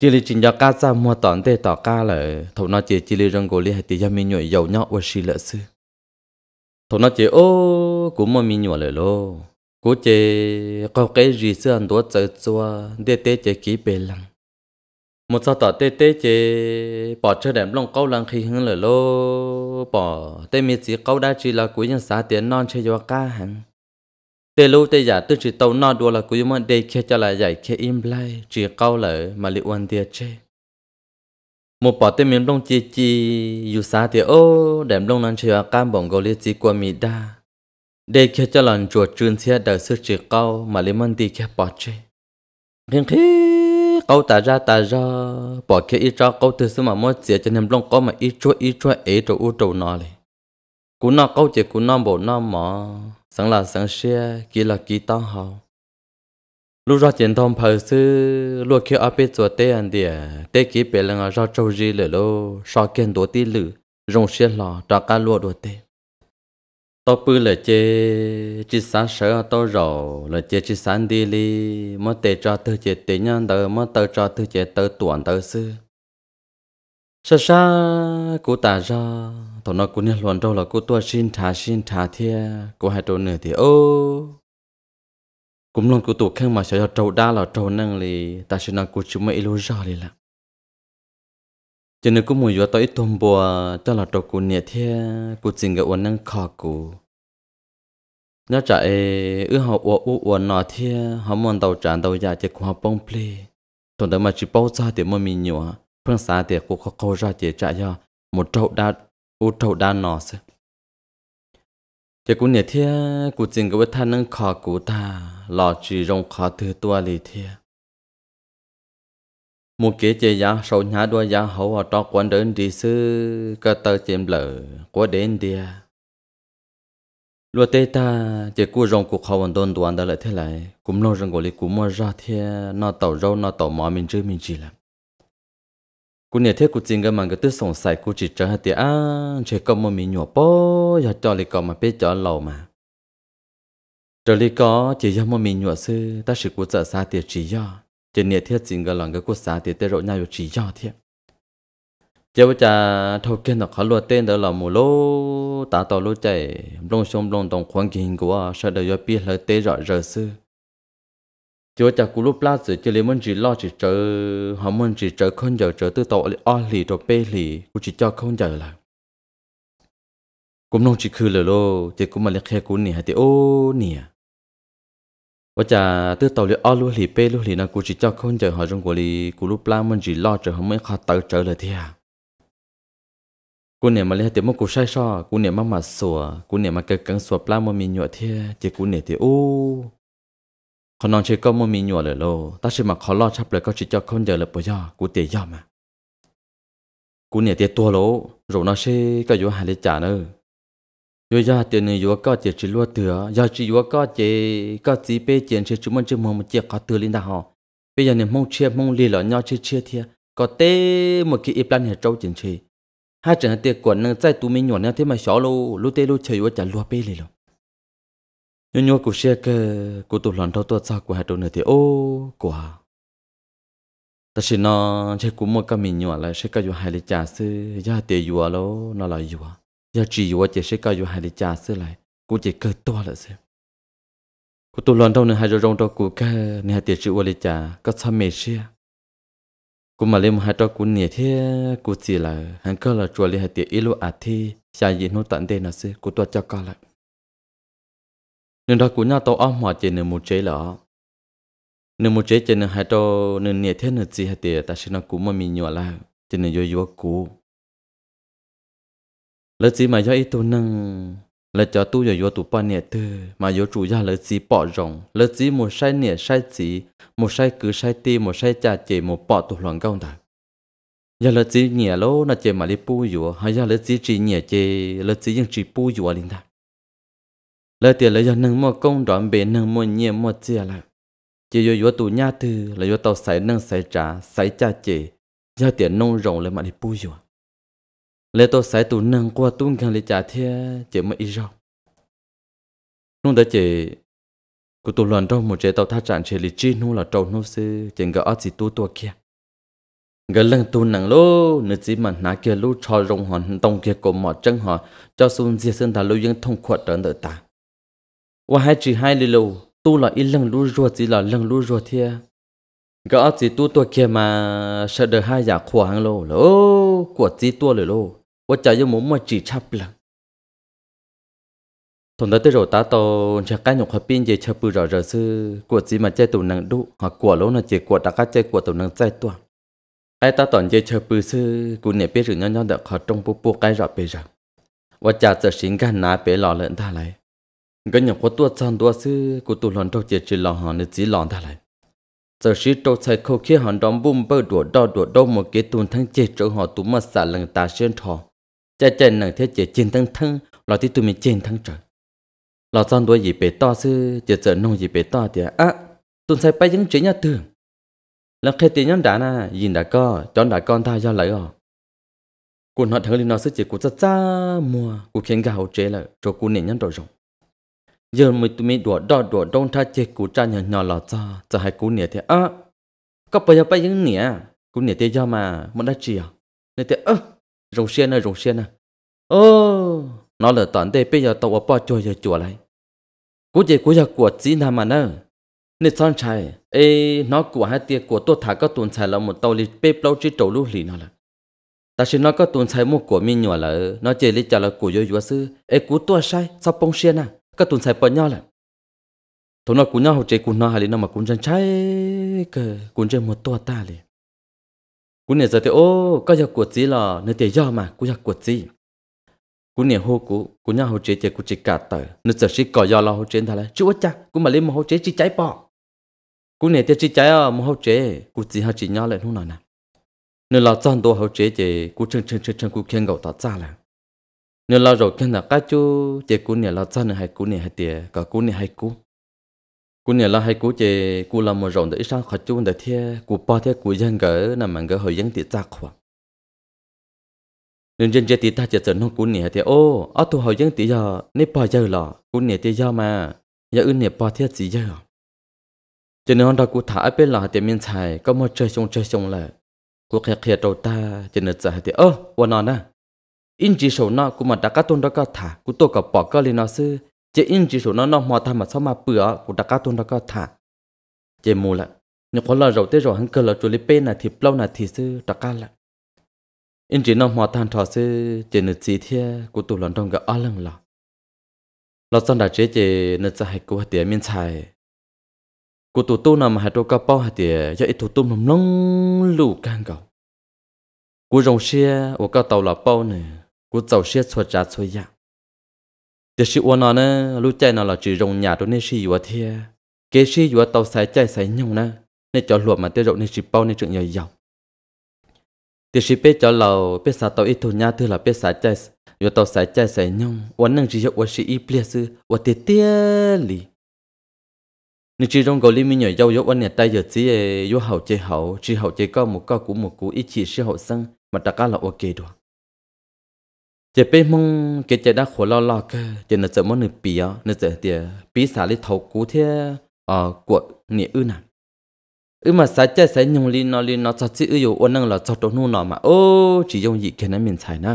chỉ là chính do cá ra mua tòn tê tỏ cá là thầu nó chỉ chỉ là rong cô lìa thì do mình nhồi dầu nhọ và xì lợn sư thầu nó chỉ ô cũng mà mình nhồi lại lô cô chỉ có cái gì xưa anh đốt chơi chua để tê chỉ kỹ bề lăng một sao tỏ tê tê chế bỏ chơi đẹp lòng câu lăng khi hứng lời lô bỏ tê mi chỉ câu đa chỉ là cuối nhân xã tiền non chơi cho ca hàng tê lu tê giả tư chỉ tàu nọ đua là cú yếm đây kia cho là giải kia im lai chỉ câu lỡ mà liệu ăn tiệt chê một bỏ tên miếng đông chi chi dù xa thì ô đệm đông nan chưa cam bổng gò liệt chi qua mì đa đây kia cho lần chuột trơn xe đời sức chỉ câu mà liệu ăn tiệt kia bỏ chê khen khí câu ta ra ta ra bỏ kia ít cho câu từ xưa mà mất dễ cho nên đông có mà ít chua ít chua ế trâu u trâu nọ này cú nọ câu chỉ cú nọ bổ nọ mỏ sáng là sáng xia kia là kia tao hậu. lúc ra tiền thông phở sư lúc kia áp biết cho tê ăn địa tê kia bề lần ra trâu gì lửa lô sao kiên đồ tí lử rong xia lò trả cá lúa đồ tê tao bự là chê chỉ sáng sớm tao rầu là chê chỉ sáng đi li mất tê cho tơ chê tê nhân tơ mất tơ cho tơ chê tơ tuần tơ sư sa sa cụ ta ra tụi nó cũng nên luận đâu là cô tua xin thả xin thả thế cô hai trâu nữa thì ô cũng luôn cô tụ khen mà sợ trâu đa là trâu năng lì ta xin năng cô chú mấy lưu rõ lì là cho nên cô muốn vừa tới tôm bùa cho là trâu cô nhẹ thế cô xin cái uốn năng khó cô nhớ chạy ư họ uốn uốn uốn nọ thế họ muốn đầu tràn đầu dài thì cũng họ bông ple tụi nó mà chỉ bao giờ thì mới mình nhọ phương xa thì cô khó ra chỉ chạy cho một trâu đa u trâu đa nọ sẽ thì cũng nhớ thia cụ chính cái thằng nâng khó cụ ta lò chỉ rong khó thứ tua lì thia một kế chế giá sâu nhá đua giá hậu ở trong quan đến đi sư cơ tơ chém lở của đến địa luật tê ta chỉ cú rong cuộc khó vận đồn đoàn đã lại thế lại cũng lâu rong của lì cũng mua ra thia nó tàu râu nó tàu mò mình chơi mình chỉ làm กูเนี่ยเท่กูจริงก็มันก็ตื้อสงสัยกูจิตใจฮะเตียอ่ะเชก็มันมีหนัวป้ออยากจอเลยก็มาเป๊ะจอเรามาจอเลยก็จียังมันมีหนัวซื้อแต่สิกูจะสาเตียจีย่อจีเนี่ยเท่จริงก็หลังก็กูสาเตียเตโรนายอยู่จีย่อเทียเจ้าจะทอกเกนเขาลวดเต้นเดาหล่อมูโลตาต่อรู้ใจลงชมลงตรงควงกินกูว่าเสด็จยอปีเลยเตะรอเรอซื้อ chúa cha cú lúc lá giữa chỉ lấy muốn chỉ lo chỉ chờ họ mình chỉ chờ không giờ chờ từ tổ lấy o lì rồi bê lì cũng chỉ cho không giờ là cũng nông chỉ khử lời lô chỉ cũng mà lấy khe cú nè hay thì ô nè và cha tự tổ lì o lúa lì bê lúa lì nó chỉ cho không giờ họ trong của lì cú lúc lá muốn chỉ lo chờ họ mới khó tự chờ lời thế à cú nè mà lấy thì mất cú sai so cú nè mà mà sủa cú nè mà cái cắn sủa plá mà mình nhọ thế chỉ cú nè thì ô คนนอนเชก็มันมีหนวดเลยโลตาชิมาขอลอดชับเลยก็ชิจอคนเดียวเลยปย่อกูเตียย่อมากูเนี่ยเตียตัวโลรูนอเชก็อยู่หาเลจาเนอยู่ย่าเตียนึงอยู่ก็เจียชิลัวเตือย่าชิอยู่ก็เจก็จีเป้เจียนเชจุมันจุมมันเจียก็เตือลินดาหอเปียเนี่ยมงเชียมงลีหล่อย่อเชียเชียเทียก็เต้มื่อกี้อีปลันเหรอเจ้าเจียนเชห้าเจียนเตียกวนนึงใจตูมีหนวดเนี่ยที่มาสอโลลูเตลูเชอยู่จะลัวเป้เลยหรอ nhớ nhớ cụ xe kê cụ tụ lần thâu tua sao của hai đầu nữa thì ô quá. ta chỉ nó chỉ cũng một cái mình nhỏ là sẽ cái vụ hai lý trà sư giá tiền vụ lô nó là vụ giá trị vụ chỉ sẽ cái vụ hai lý trà sư lại cụ chỉ cơ to là xem cụ tụ lần đầu nữa hai rong đó cụ kê nè tiền chữ vụ lít trà có sao mệt xe cụ mà lên hai đó cụ nè thế cụ chỉ là hàng cơ là chuẩn lít hai tiền ít lô à thế xa gì nó tận đây là sư cụ tua cho cả lại nên đó của nhau tàu âm hòa chỉ nên một chế lọ nên một chế chỉ nên hai tàu nên nhiệt thế nên gì hai tiệt ta sẽ nó cũng mà mình nhọ lại chỉ nên vui vui cũ lỡ gì mà do ít tu năng lỡ cho tu giờ vô tu ba nhẹ tư mà vô chủ gia lỡ gì bỏ rộng lỡ gì một sai nhẹ sai gì một sai cứ sai ti một sai cha chỉ một bỏ tu loạn công thật giờ lỡ gì nhẹ lỗ nó chỉ mà đi pu vô hay giờ lỡ gì chỉ nhẹ chỉ lỡ gì những chỉ pu vô linh thật lời tiền lời cho nâng mua công đoạn bể nâng mua nhẹ mua chia là chỉ do do tù nhà tư là do tàu sải nâng sải trả sải cha chỉ do tiền nông rộng lời mà đi bu vô lời tàu sải tù nâng qua tuôn khăn lệ trả thế chỉ mà ít rộng nung đã chỉ cụ tù lần trong một chế tàu tha trạng chế lý chi nông là trâu nông sư chỉ ngỡ ở chỉ tu tu kia ngỡ lần tu nặng lô nửa chỉ mà nã kia lô cho rồng hoàn tông kia cổ mỏ chân họ cho xuống diệt sinh thà lô yên thông khuất trở đợi ta ว่าให้จีให้ลิลูตู้ละอีหลังลู่รัวจีละหลังลู่รัวเทียก็จีตู้ตัวเคียมาเสดให้อยากขวางโลโลกวดจีตัวเลยโลว่าจะยังมุมมาจีชับลังทนได้ตัวตาโตจะกันหยกขับปิ้งเยชปือรอรอซื้อกวดจีมาใจตัวนังดุหากวดโลน่ะเจกวดตะกัดใจกวดตัวนังใจตัวไอ้ตาตอนเยชปือซื้อกูเนี่ยเปี้ยหรือย้อนย้อนเด็กขอตรงปุ๊บปุ๊บใกล้รอไปรอว่าจะจะสิงกันนาเป๋หล่อเลินท่าไร cái nhà của tôi chăn tôi sư của tôi lần đầu chỉ chỉ là họ nên chỉ lòn ta lại giờ sĩ tôi thấy khâu khi họ đóng bùm bơ đùa đo đùa đâu một cái tuần tháng chỉ chỗ họ tụm mà xả lần ta xuyên thọ. cha cha nàng thế chỉ chiến thắng thắng là thì tụi mình chiến thắng trời là chăn tôi gì bé to sư chỉ giờ nông gì bé to thì á tôi thấy bay những chuyện nhà thường là khi tiền nhóm đã na nhìn đã co, chọn đã con ta do lấy à cô nói thằng linh nói sẽ chỉ cô cha cha mua cô khiến gạo chế là rồi cô nể nhân rồi rộng giờ mới tụi mình đùa đo đùa đông tha chết cú cha nhỏ nhỏ lọ ra, cho hai cú nè thế ơ có bây giờ bây giờ nè cú nè thế do mà muốn đã chỉ à nè thế ơ rồng xiên à rồng xiên à ơ, nó là toàn đây bây giờ tàu bỏ chơi giờ chùa lại cú chơi cú giờ của chỉ là mà nè nè son trai ê nó của hai tiệc của tôi thả các tuần xài là một tàu đi bê lâu chỉ trầu lũ lì nó là ta chỉ nó các tuần xài mua của mình nhỏ là nó chơi lịch trả là của yo yo sư ê cú tôi sai sao bông xiên à ก็ตุนใส่ปอนย่อแหละทุนเรากูย่อหัวใจกูน่าหาลีน่ามากูจะใช้ก็กูจะหมดตัวตาเลยกูเนี่ยจะเตโอ้ก็อยากกวดจีหรอเนื้อเตย่อมากูอยากกวดจีกูเนี่ยหัวกูกูย่อหัวใจเจกูจิกาเตอเนื้อจะชิก่อย่อเราหัวใจท่าเลยจู่จ้ากูมาเล่นมาหัวใจจิใจปอกูเนี่ยเตจิใจอ่ะมาหัวใจกูจีหัวใจย่อเลยนู่นน่ะเนื้อเราจ้อนตัวหัวใจเจกูเชิงเชิงเชิงกูเคียงเก่าต่อจ้าแล้ว nếu lo rồi kia là cá chú chị cú nè lo cha nè hay cú nè hay tiề cả cú nè hay cú cú nè lo hay cú chị cú làm một rộng để sao khó chú để thế cú bỏ thế cú dân gỡ nằm mà gỡ hơi dân tiệt chắc khoa nên dân chơi tiệt ta chỉ cần nó cú nè thì ô ở thu hơi dân tiệt giờ nếp bỏ giờ lọ cú nè tiệt giờ mà giờ ưng nè bỏ thế gì giờ cho nên đó cú thả ở bên lọ thì miền Tây, có một chơi xong chơi xong lại, cú khẹt khẹt đầu ta cho nên giờ thì ô quan nó nè in chỉ số nó cũng mà đã cá tuôn đã cá thả cũng tôi cả bỏ cơ lên nó sư chỉ in chỉ số nó nó mò tham mà sao mà bữa cũng đã cá tuôn đã cá thả chỉ mù lại nhưng có lời rồi tới rồi hắn cơ là chuột lipe là thịt lâu là thịt sư đã cá lại in chỉ nó mò tham thọ sư chỉ nửa chỉ thế cũng tụ lần trong cái ở lần lọ lọ xong đã chế chỉ nửa sẽ hay của tiền miên xài của tụ tu nằm hai đôi cá bao hai tiền cho ít tụ tu nằm lông lù càng cầu của rồng xe của cao tàu là bao này cú tàu xe xua trả xua ya giờ sự uo nó nè lúc chạy nó là chỉ rồng nhà đôi nên sĩ uo thia kế sĩ uo tàu sải chạy sải nhung nè nên cho luộc mà tiêu rộng nên chỉ bao nên chuyện nhiều dòng thì sĩ bé cho lầu bé xả tàu ít thôi nha thưa là bé xả chạy uo tàu sải chạy sải nhung uo năng chỉ uo sĩ ít bia sư uo tiệt tiệt lì nên chỉ trong gò li mi nhỏ dâu dấu anh nhà tay giờ chỉ uo hậu chơi hậu chỉ hậu chơi có một co cũng một cú ít chỉ sĩ hậu xăng, mà ta cá là ok rồi chỉ bên mông cái chỉ đã khổ lo lo cơ chỉ nó chỉ muốn nửa bì á nó chỉ thì bì xả đi thầu cú thế ờ của nị ư nào ư mà xả chơi xả nhung li nó li nó cho chữ ư yêu ôn năng là cho đồ nu nó mà ô chỉ dùng gì cái này mình xài nè.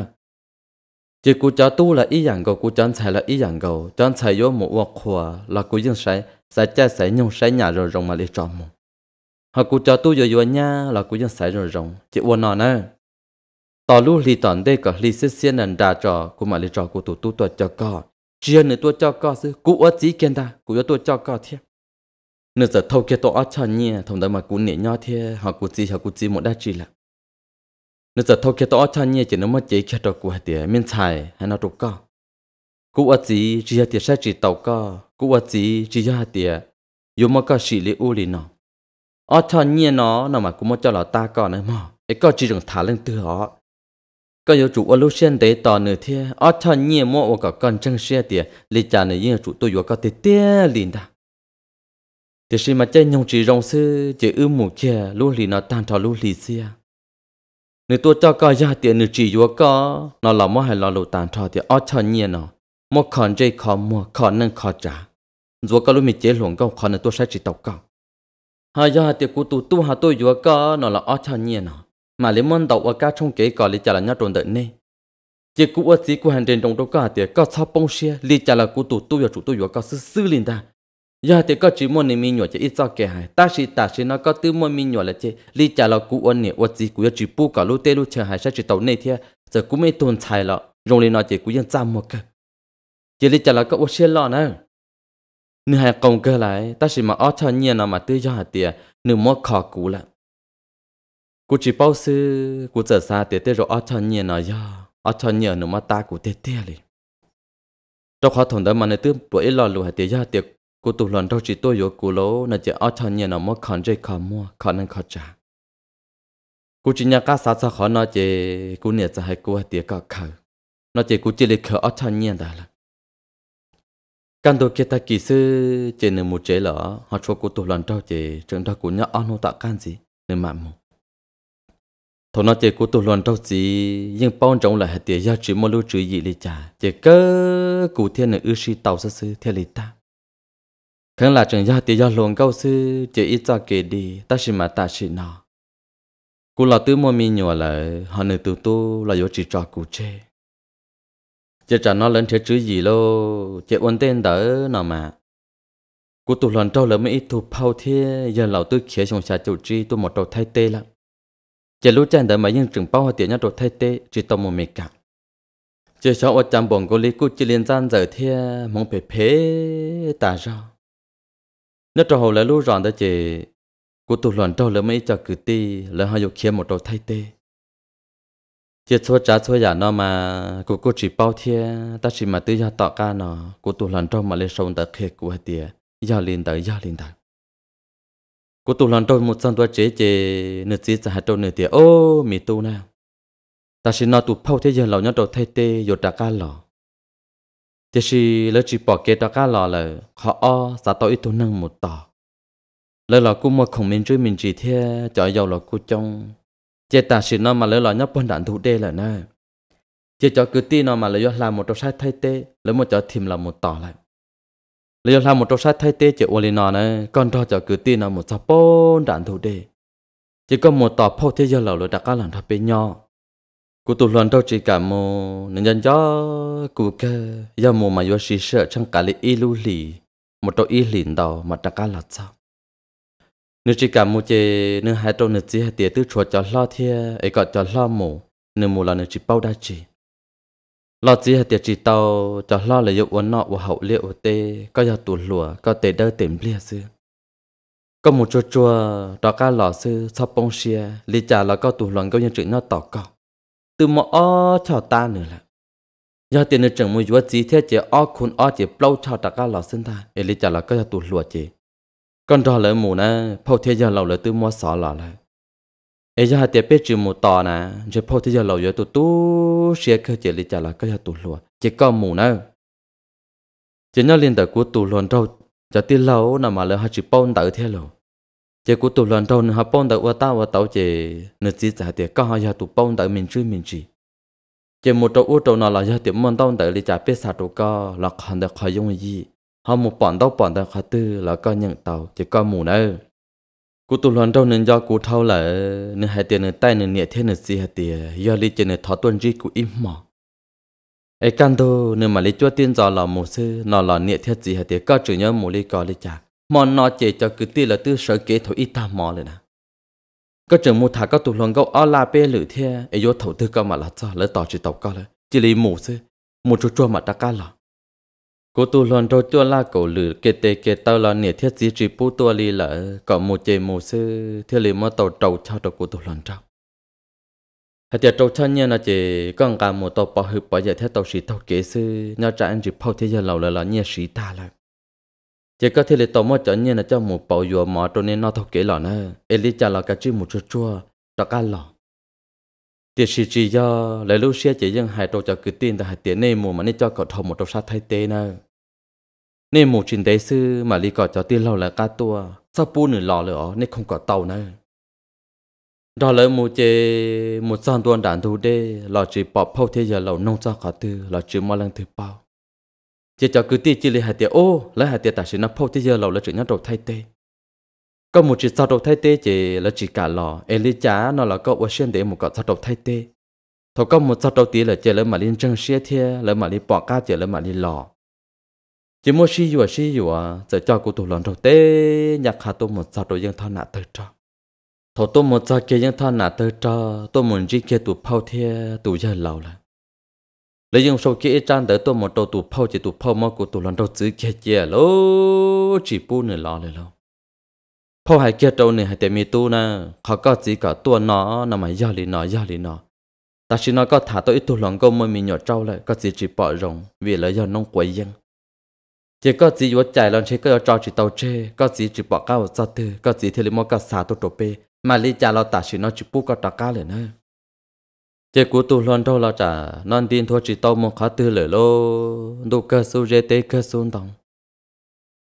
chỉ cú cho tu là ý dạng cầu cú chọn xài là ý dạng cầu chọn xài vô một hoặc khổ là cú dùng xài xả chơi xả nhung xài nhà rồi rồng mà đi chọn một Hoặc cú cho tu vô vô nha là cú dùng xài rồi rồng chỉ ôn nó nè. ต่อลู่ลีตอนเด็กก็ลีเสียเสียนันดาจอกูมาลีจอกูตัวตัวเจ้าก็เจียนในตัวเจ้าก็ซื้อกูอจีเกนดากูยตัวเจ้าก็เทียนื้อจะเท่าเกี่ยวตัวอัชเนี่ยทำได้มากูเนี่ยย่อเทียหากูจีหากูจีหมดได้จีละนื้อจะเท่าเกี่ยวตัวอัชเนี่ยจะนึกว่าเจียแค่ตัวกูเดียมินชายให้เราตัวก็กูอจีจีเดียใช้จีเต่าก็กูอจีจีเดียยูมก็สีเลอูลีเนาะอัชเนี่ยเนาะนั่นหมายกูมั่นใจเราตาก่อนนะมั้งไอ้ก็จีตรงฐานเรื่องตัวก็อยู่จุอลูเชียนเตต่อเนื้อเทียอ๋อท่านเงี่ยมั่วกับกันจังเชียเตียลิจาเนื้อเยี่ยจุตัวอยู่ก็เตี้ยลินดาเดี๋ยวสิมาเจยงจีรงซื้อจะอื้อหมูเคียลูลีนอตานทอลูลีเสียเนื้อตัวเจ้าก็ยาเตียเนื้อจีอยู่ก็นอหล่อมั่วให้หล่อลูตานทอเตียอ๋อท่านเงี่ยนอมั่วขอนใจขอมั่วขอนนั่งขอจ๋าจัวก็ลูมีเจหลวงก็ขอนเนื้อตัวใช้จีตกก็หายาเตียกูตูตู้หาตัวอยู่ก็นอหล่ออ๋อท่านเงี่ยนอ mà lấy món đầu ở các trong kế cỏ lý trả là nhau trộn đợt nè chỉ cú ở chỉ của hành trình trong đó có hạt tiệt có sao bông xe lý trả là cú tụ tu vào chủ tu vào có sư sư liền ta giờ thì có chỉ môn nên mi nhỏ chỉ ít sao kẻ hại ta chỉ ta chỉ nó có tư môn mi nhỏ là chỉ lý trả là cú ở nè ở chỉ cú ở chỉ bu cả lũ tê lũ chờ hại sẽ chỉ tàu nè thia giờ cú mới tồn tại lọ rồi liền nói chỉ cú vẫn chăm một cái chỉ lý trả là có ở xe lọ nè nửa hai công cơ lại ta chỉ mà ở cho nhiên nào mà tư do hạt tiệt nửa mua khó cú lại กูจีเป้าซื้อกูจะซาเตเตรออทอนเนียนอยออทอนเนียนหนูมาตากูเตเตเลยเจ้าขอถอนได้มาในตื้มตัวไอ้หลอดลูหายเตียเตียกูตุหลอนเจ้าจีตัวโยกูโลน่ะจะออทอนเนียนหนูมาขอนใจขอมัวขอนั่งขอจ่ากูจีนยากาสาสะขอนอเจกูเนี่ยจะให้กูเตียก็เขานอเจกูจีเลยเขาออทอนเนียนได้ละกันตัวเกตากีซื้อเจนึมูเจเหรอฮอชัวกูตุหลอนเจ้าเจจึงเจ้ากูเนี่ยออนุตะกันสินึมามู thổ nó chỉ của tôi luôn đâu gì nhưng bao trọng là hạt tiền gia chỉ mua lưu trữ gì lý trả chỉ cơ cụ thiên là ưu sĩ tàu sư sư theo lý ta khán là trường gia tiền gia luôn câu sư chỉ ít cho kể đi ta xin mà ta xin nọ cụ là tứ mua mi nhỏ lại họ nữ tụ tu là do chỉ cho cụ chê chỉ trả nó lên thế chữ gì lô chỉ uốn tên đỡ nào mà cụ tụ lần trâu là mấy ít thu phao thế giờ lão tư khía xuống xà chủ chi tôi một đầu thay tê lắm chỉ lúc chân đã mấy những trường bao hoa tiền nhau đồ thay tê chỉ tông một mẹ cả chỉ sợ ở trong bọn cô lý cô chỉ liên gian giờ thia mong bề phế tà ra nó trò hồ là lúc rọn đã chị cô tụ luận trâu lỡ mấy cho cử ti lỡ hai dục kia một đồ thay tê chỉ xua trả xua giả nó mà cô cô chỉ bao thia ta chỉ mà tự do tọ ca nó cô tụ luận trâu mà lên sông đã khê của tiề do liên tới do liên tới cô tu lần tôi một trăm tuổi chế chế nửa chỉ sẽ hạt trâu nửa tiền ô mì tu nào ta chỉ nói tụ phao thế giờ lão nhau đầu thay tê rồi trả ca lò thế chỉ lỡ chỉ bỏ kế trả ca lò là họ o sao tôi ít tu năng một tò lỡ lão cô mà không mình chơi mình chỉ thế cho giàu là cô trong chế ta chỉ nói mà lỡ lão nhớ bọn đạn thủ đê là na, chế cho cứ ti nói mà lỡ làm một trâu sai thay tê lỡ một cho thìm là một tò lại lấy làm một trâu sát thay tê chợ uali nọ này còn trâu chợ cứ tin là một sao bốn đạn thủ đề chỉ có một tọp phô thế giờ lầu lối đặt cá lần thập bên nhau Cú tụ lần đâu chỉ cả một nhân dân gió cụ kê giờ mồ mà vô sĩ sợ trong cả lý ilu lưu lì một trâu y lìn đầu mà đặt cá là sao nếu chỉ cả mồ chế nếu hai trâu nếu chỉ hai tiệt tứ chuột cho lo thiê ấy còn cho lo mù nếu mù là nếu chỉ bao đa chỉ lo chỉ hạt tiệt chỉ tàu cho lo là dụ uốn nọ của hậu liệu tê có giờ tủ lùa có tê đơ tìm lia sư có một chua chua đó cá lò sư sắp bông xia lý trả là có tủ luận có những chuyện nó tỏ cọ từ mọ o cho ta nữa là giờ tiền được chẳng mua chúa chỉ thế chỉ o khun o chỉ lâu cho đó cá lò sinh ta lý trả là có giờ tủ lùa chỉ còn đó lỡ mù nè phâu thế giờ lâu lỡ từ mua sọ lò lại ấy giờ tiệp biết chữ mù tò nè chỉ phải thì giờ lâu giờ tụ tu, xe cơ chỉ lý trả lại cái giờ tụ lùa chỉ có mù nè. chỉ nhớ liên tờ của tụ luôn đâu giờ tin lâu nằm mà lỡ hai chữ bông tờ thế lâu chỉ của tụ luôn đâu họ bông tờ qua tao qua tao chỉ nửa chỉ trả tiệp có hai giờ tụ pon tờ mình chơi mình chỉ chỉ một trâu trâu nào là giờ tiệp mòn tao tờ lý trả biết sao tụ co là còn được khỏi dụng gì họ một bọn tao bọn tao khai tư là có nhận tàu chỉ có mù nè cú tụ luận đâu nên do cú thâu là nên hai tiền nên tay nên nhẹ thế nên gì hai tiền do lý trên nên thọ tuân riết cú im mỏ ai căn đồ nên mà lý cho tiên giờ là một sư nó là nhẹ thế gì hai tiền có chữ nhớ một lý có lý chả mà nó chỉ cho cứ tiền là tư sở kế thổi ít ta mỏ rồi nè có chữ một thà có tụ luận câu ở là bê lử thế ấy vô thầu tư có mà là cho lấy tỏ chỉ tàu có lỡ chỉ lý một sư một chút chua mà ta cá lọ cô tu luận rồi tua la cổ lử kê tê kê tao là nể thiết gì chỉ pu tua li lỡ có một chế một sư thiết li mà tàu trâu cho đầu cô tu luận trâu hạt giờ trâu cho nhau là chế con cả một tàu bỏ hụp bỏ giờ thiết tàu sĩ tàu kế sư nhau trả anh chỉ phao thế giờ lâu là là nhau sĩ ta là chế có thiết li tàu mà cho nhau là cho một bảo dùa mỏ cho nên nó tàu kế lọ nè elita là cái chữ một chua chua cho cá lọ tiền sĩ chỉ do lấy lúc xe chỉ dân hai trâu cho cứ tiền là hai tiền nên mù mà nên cho cậu thầu một trâu sát thay tê nè nên mù trình tế sư mà li cậu cho tiền lâu là cá tua sao pu nửa lò lửa nên không có tàu nè đó là mù chê một san tuần đàn thu đê lò chỉ bỏ phâu thế giờ lầu nông cho cả tư lò chỉ mua lần thứ bao chỉ cho cứ tiền chỉ lấy hai tiền ô lấy hai tiền tại sự nó phâu thế giờ lầu là chữ nhát đầu thay tê có một chỉ sao đầu thay tê chỉ là chỉ cả lò Elijah nó là có Washington để một cái sao đầu thay tê thôi có một sao đầu tí là chỉ là mà liên chân xe thia là mà liên bỏ ca chỉ là mà liên lò chỉ mua xí vừa xí vừa giờ cho cụ tụ lòn đầu tê nhạc hà tôi một sao đầu dân thon nã tới cho thầu tôi một sao kia dân thon nã tới cho tôi muốn chỉ kia tụ phao thia tụ giờ lâu là lấy dân sau kia trang tới tôi một đầu tụ phao chỉ tụ phao mà cụ tụ lòn đầu chữ kia kia lô chỉ bu nửa lò này lâu họ hay kia trâu này hay tệ mi tu nè họ có chỉ có tua nó nằm mà do lì nó do lì nó ta chỉ nó có thả tôi ít tu lòng câu môi mình nhỏ trâu lại có chỉ chỉ bỏ rồng vì là do nông quậy dân chỉ có chỉ vót chạy lên chỉ có chỉ tàu chê có chỉ chỉ bỏ cao cho tư có chỉ thì lấy mua cả xả tôi trộp bê mà lo ta chỉ nó chỉ bu có trả cá liền nữa chỉ cú tu lon đâu lo trả non tin thua chỉ tàu mua khá tư lửa lô đủ cơ su dê tế cơ su đồng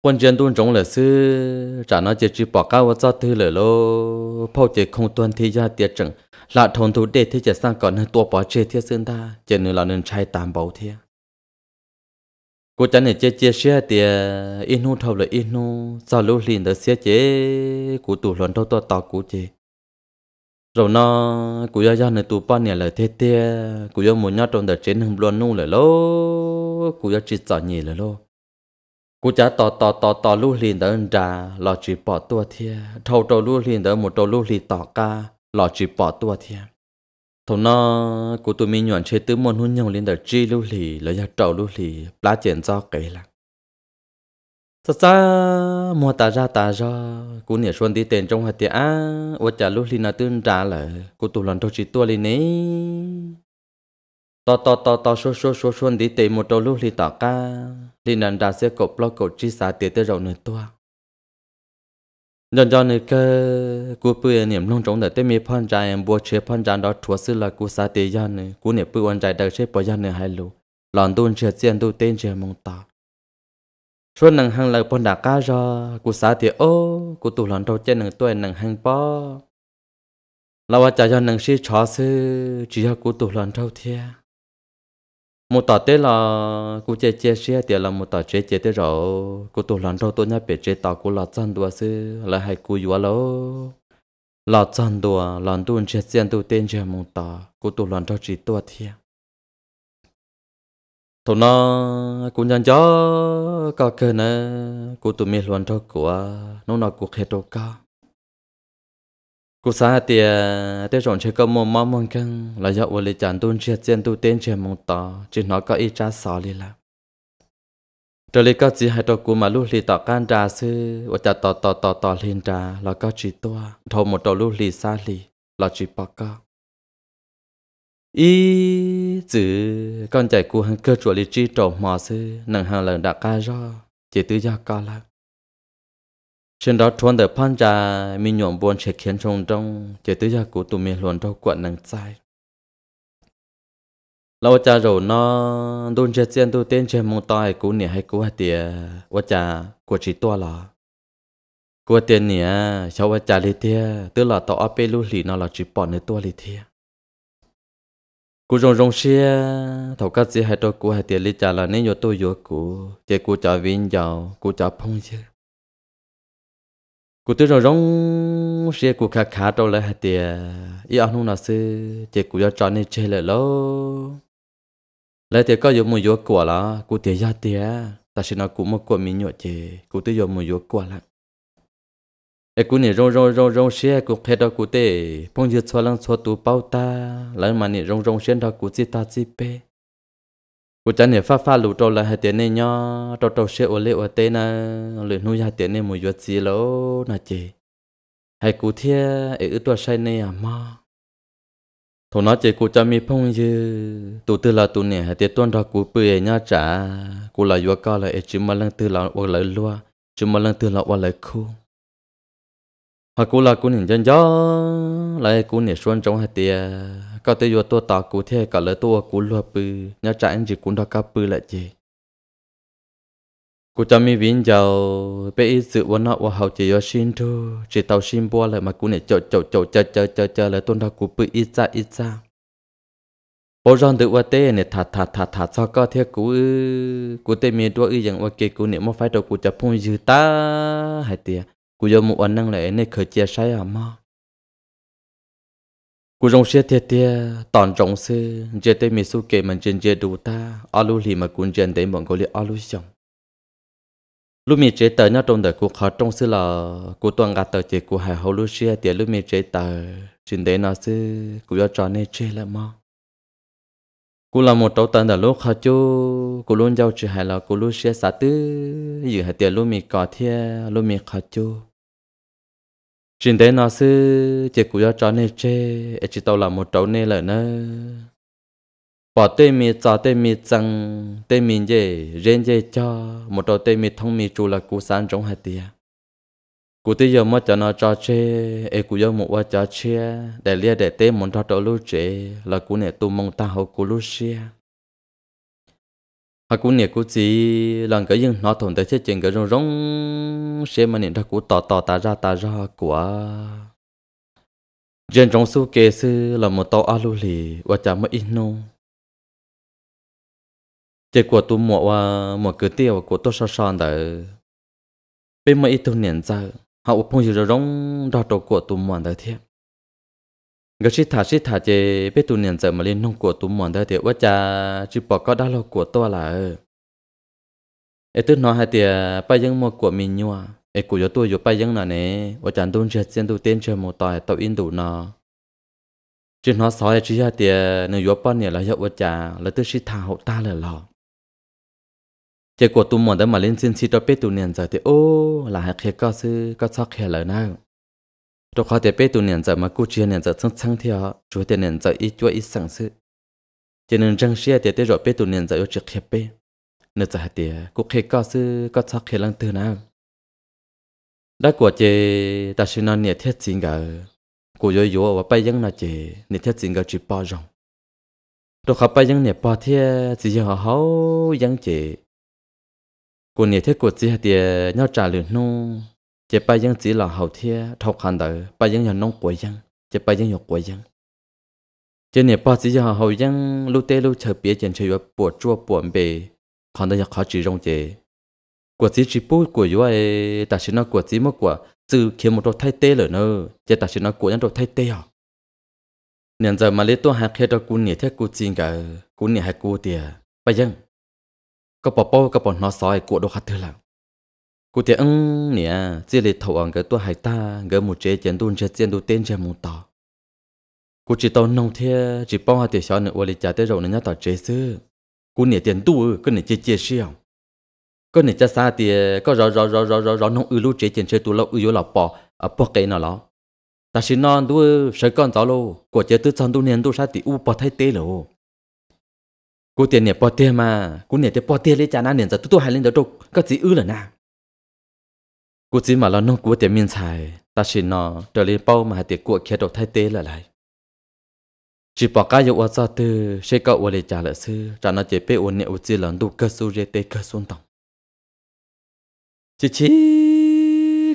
quân dân tuân trọng là sư trả nó chỉ chỉ bỏ cao và cho thư lửa lô phao chỉ không tuân thi ra tiệt trận là thôn thủ đệ thì chỉ sang còn hơn tua bỏ chế thiết sơn ta chỉ nữa là nên trai tam bảo thiệt cô chán này chế chế xe tiệt inu hôn thầu là in sao lưu liền tới xe chế cụ tủ luận đâu to to cụ chế rồi nó cụ gia gia này tụ ba này là thế tiệt cụ gia muốn nhát trong đời chế hầm luôn nung lại lô cụ gia chỉ trả nhì lại lô cú chả tò tò tò tò lu liền đỡ ra lò chỉ bỏ tua thia thâu trâu lu liền đỡ một trâu lu lì tỏ ca lò chỉ bỏ tua thia thầu nó cú tụi mình nhọn chế tứ môn hôn nhau liền đỡ chi lu lì lấy ra trâu lu lì lá chuyện do cái là sa sa mua ta ra ta ra cú nhảy xuân đi tiền trong hạt tiền á ô chả lu lì nó tương ra lỡ cú tụi lần đầu chỉ tua liền ấy to to to to số số số số đi tìm một đầu lúc thì tỏ ca đi nằm đã sẽ cột lo cột chi xả tiền tới rộng nửa tua nhân do này cơ cú bự niệm long trọng để tới mi phan trai em bua chế phan trai đó chúa sư là cú xả tiền dân này cú niệm bự anh trai đời chế bao dân này hai lù lòn tuôn chế tiền tu tên chế mong tỏ số nàng hàng lại bọn đã cá ra cú xả tiền ô cú tu lòn đầu trên nàng tuổi nàng hàng bò là vợ cha dân nàng sĩ chó sư chỉ cho cú tu lòn đầu thiệt một tỏ tế là cô chơi chơi xe thì là một tỏ chơi chơi tế rồi cô tôi lần đầu tôi nhớ biết chơi tao cô là chân đùa sư là hai cô yếu lắm là chân đùa lần đầu chế tiền đầu tiên chế một tỏ cô tôi lần đầu chỉ tôi thiệt thôi nó cô nhận cho các cái này cô tụi mình lần đầu của nó là cô hết đâu cả cú sa thì tết rộn chơi cơ mồm mồm mồm căng là dạo vừa lấy chán tuôn chia chen tu tiền chia mông tỏ chỉ nó có ít cha sò li là trở lại có gì hay đâu cú mà lúc lì tỏ can trà sư và chả tỏ tỏ tỏ tỏ liền trà là có chỉ toa thâu một đầu lúc lì xa lì là chỉ bỏ co ý chữ con chạy cú hàng cơ chuột lì chi trộm mò sư nằng hàng lần đã ca rõ chỉ tự do co lắm trên đó thuần đời phan gia mình nhộn buồn sẽ khiến trong trong chế tới gia của tụi mình luôn đau quận nặng sai lâu cha rồi nó đun chết tiền tu tên trên mông tay của nè hay của tiề vợ cha của chỉ tua là của tiền nè cháu vợ cha lì tiề tức là tao áp lu lì nó là chỉ bỏ nơi tua lì tiề cú rong rong xe thầu cắt gì hay đôi cú hai tiề lì cha là nên nhớ tôi nhớ cú chỉ cú cha vinh giàu cú cha phong chứ cụ tôi rồi rong xe cụ khá khá trâu lại hạt tiền ý ăn hung là sư chỉ cụ cho cho nên chơi lại lâu lại thì có dùng một vô quả là cụ tiền ra tiền ta xin nó cụ một quả mình nhọ chè cụ tôi dùng một vô quả là ấy cụ này rong rong rong rong xe cụ khé đó cụ tê phong dư cho lăng cho tụ bao ta lại mà này rong rong xe đó cụ chỉ ta chỉ pe กูจะเนี่ยฟ้าฟ้าลูโตละหัดเตียนเนี่ยโตโตเชื่อเลี้ยวเตนะหรือนู่ยหัดเตียนเนี่ยมือยัดจีแล้วนะจีให้กูเทียเออตัวใช่เนี่ยมาถูน้อจีกูจะมีพงยืตัวตัวเราตัวเนี่ยหัดเตียนต้นดอกกูเปื่อยเนี่ยจ๋ากูละยัวก็เลยเอจิมาลังตัวเราว่าเลยลัวจิมาลังตัวเราว่าเลยคู่หากูละกูเนี่ยจันย้อเลยกูเนี่ยชวนจงหัดเตีย có tới vô tôi tỏ cụ thế cả lỡ tôi cụ lùa bư nhớ trả chỉ cũng đã cấp bư lại gì cụ cho mi vĩnh giàu bé ít sự vốn nọ và chỉ do xin thu chỉ tàu xin bua lại mà cụ này chậu chậu chậu chờ chờ chờ chờ lại tôi đã cụ bư ít ra ít ra bố rong tự tê này thả thả thả thả cho có thế cụ ư cụ tê mi đua ư rằng qua kia phải đâu cụ cho phun dư ta hay tiệt cụ do một anh năng lại này khởi chia sai à mà cú rong xe thiệt tiệt tòn rong xe giờ tây mi su kề mình trên giờ đủ ta alu lì mà cuốn trên đấy bọn cô li alu xong lúc mi chế tới nó trong đời cú khó trong sư là cú toàn gạt tới chế cú hải hậu lúc xe tiệt lúc mi chế tới trên đấy nó sư cú cho tròn này chế là mò cú là một tàu tần đời lúc khó chú cú luôn giao chỉ hải là cú lúc xe sát tư dự hai tiệt lúc mi có thiệt lúc mi khó chú chính thế nó sư chỉ cú cho chó này chê chỉ tao là một trâu này là nó bỏ tê mi cho tê mi chăng tê mi dê rên dê cho một trâu tê mi thông mi chu là cú sáng trong hạt tia cú tê giờ mà cho nó cho chê ê cú giờ một qua cho chê để lia để tê muốn cho trâu lú chê là cú này tu mông ta hậu cú lú chê mà cũng nè cũng chỉ lần cái nhưng nó thủng tới chết chuyện cái rong rong xem mà niệm ra cú tò tò ta ra ta ra của dân trong số kê sư là một tàu alu lì và chả mất ít nô chế của tu mộ và một cứ tiêu của tôi sao sơn đấy bên mấy ít tu niệm ra họ cũng không hiểu rong ra đầu của tu mộ đấy thiệt cái chít thả chít thả chế biết tu giờ mà lên nông của tu mòn đây thì quá cha chỉ bỏ có đa lo của to là ê tức nói hai tiệt bây giờ mua của mình nhua ê của cho tôi cho bây giờ là nè và chẳng tôn chết trên tu tên chơi một tỏi tàu in đủ nó chứ nó sói chỉ hai tiệt nếu yếu bao nhiêu là hiệu quá cha là tức chít hậu ta là lò chế của tu mòn đây mà lên xin xin cho biết tu giờ thì ô là hai khi có sư có sót khi lời nào tôi khó thể biết tụi nền giờ mà cô chia nền giờ sang sang theo chúa tiền nền giờ ít chúa ít sang sự cho nên rằng xia thì tôi rồi biết tụi nền giờ yêu trực hiệp biết nữa giờ thì cô khi có sự có sắc khi lăng từ nào đã của chị ta xin nói nhiệt thiết chính gạo cô yo yo và bây giờ là chị nhiệt thiết chính gạo chỉ bao rộng tôi khó bây giờ nhiệt bao thiết chỉ giờ họ hấu dân chị cô nhiệt thiết của chị thì nhau trả lời nung chỉ bây giờ chỉ là hậu thiên thọc khăn đời, bây giờ nhận nông quấy dân chỉ bây giờ nhận quấy dân chỉ nè bao chỉ giờ hậu dân lúc tê lúc chờ bia chuyện chơi với bùa chua buồn bề còn đây là khó chịu rong chế của chỉ chỉ bút của yếu ấy ta chỉ nói của chỉ mất của từ khi một đôi thay tê rồi nữa chỉ ta chỉ nói của nhân đôi thay tê à nên giờ mà lấy tôi hạt khi đó cú nè thế cú chín cả cú nè hạt cú tiề bây giờ có bỏ bao có bỏ nó sói của đôi hạt thứ lắm cụ thể ưng nè chỉ là thầu ăn cái tua hải ta cái một chế chén tuôn chế chén tu tên chế một tỏ cụ chỉ tao nông thế chỉ bao hạt tiền xóa nữa uali trả tới rồi nữa tao chế sư cụ nè tiền tu cứ nè chế chế xiêu cứ nè chả xa tiền có rõ rõ rõ rõ rõ rõ nông ư lú chế chén chế tu lâu ư yếu lọ bỏ à bỏ cái nào lọ ta xin non tu sợi con gió lô cụ chế tư chăn tu nền tu sa tỷ u bỏ thay tê lô cụ tiền nè bỏ tiền mà cụ nè tê bỏ tiền lấy trả na nền giờ tu tu hai lên đó trục có gì ư là na กูจีมาแล้วน้องกูเตียมินชายตาชินนอเดลีเป้ามาเตียกูเคียดอกไทเตละไรจีปอกายว่าจะตือเชกอวเลจาละซื้อจานาเจเปอวนเนอุจีหลังดูกสูเจเตกสุนตองชิชิ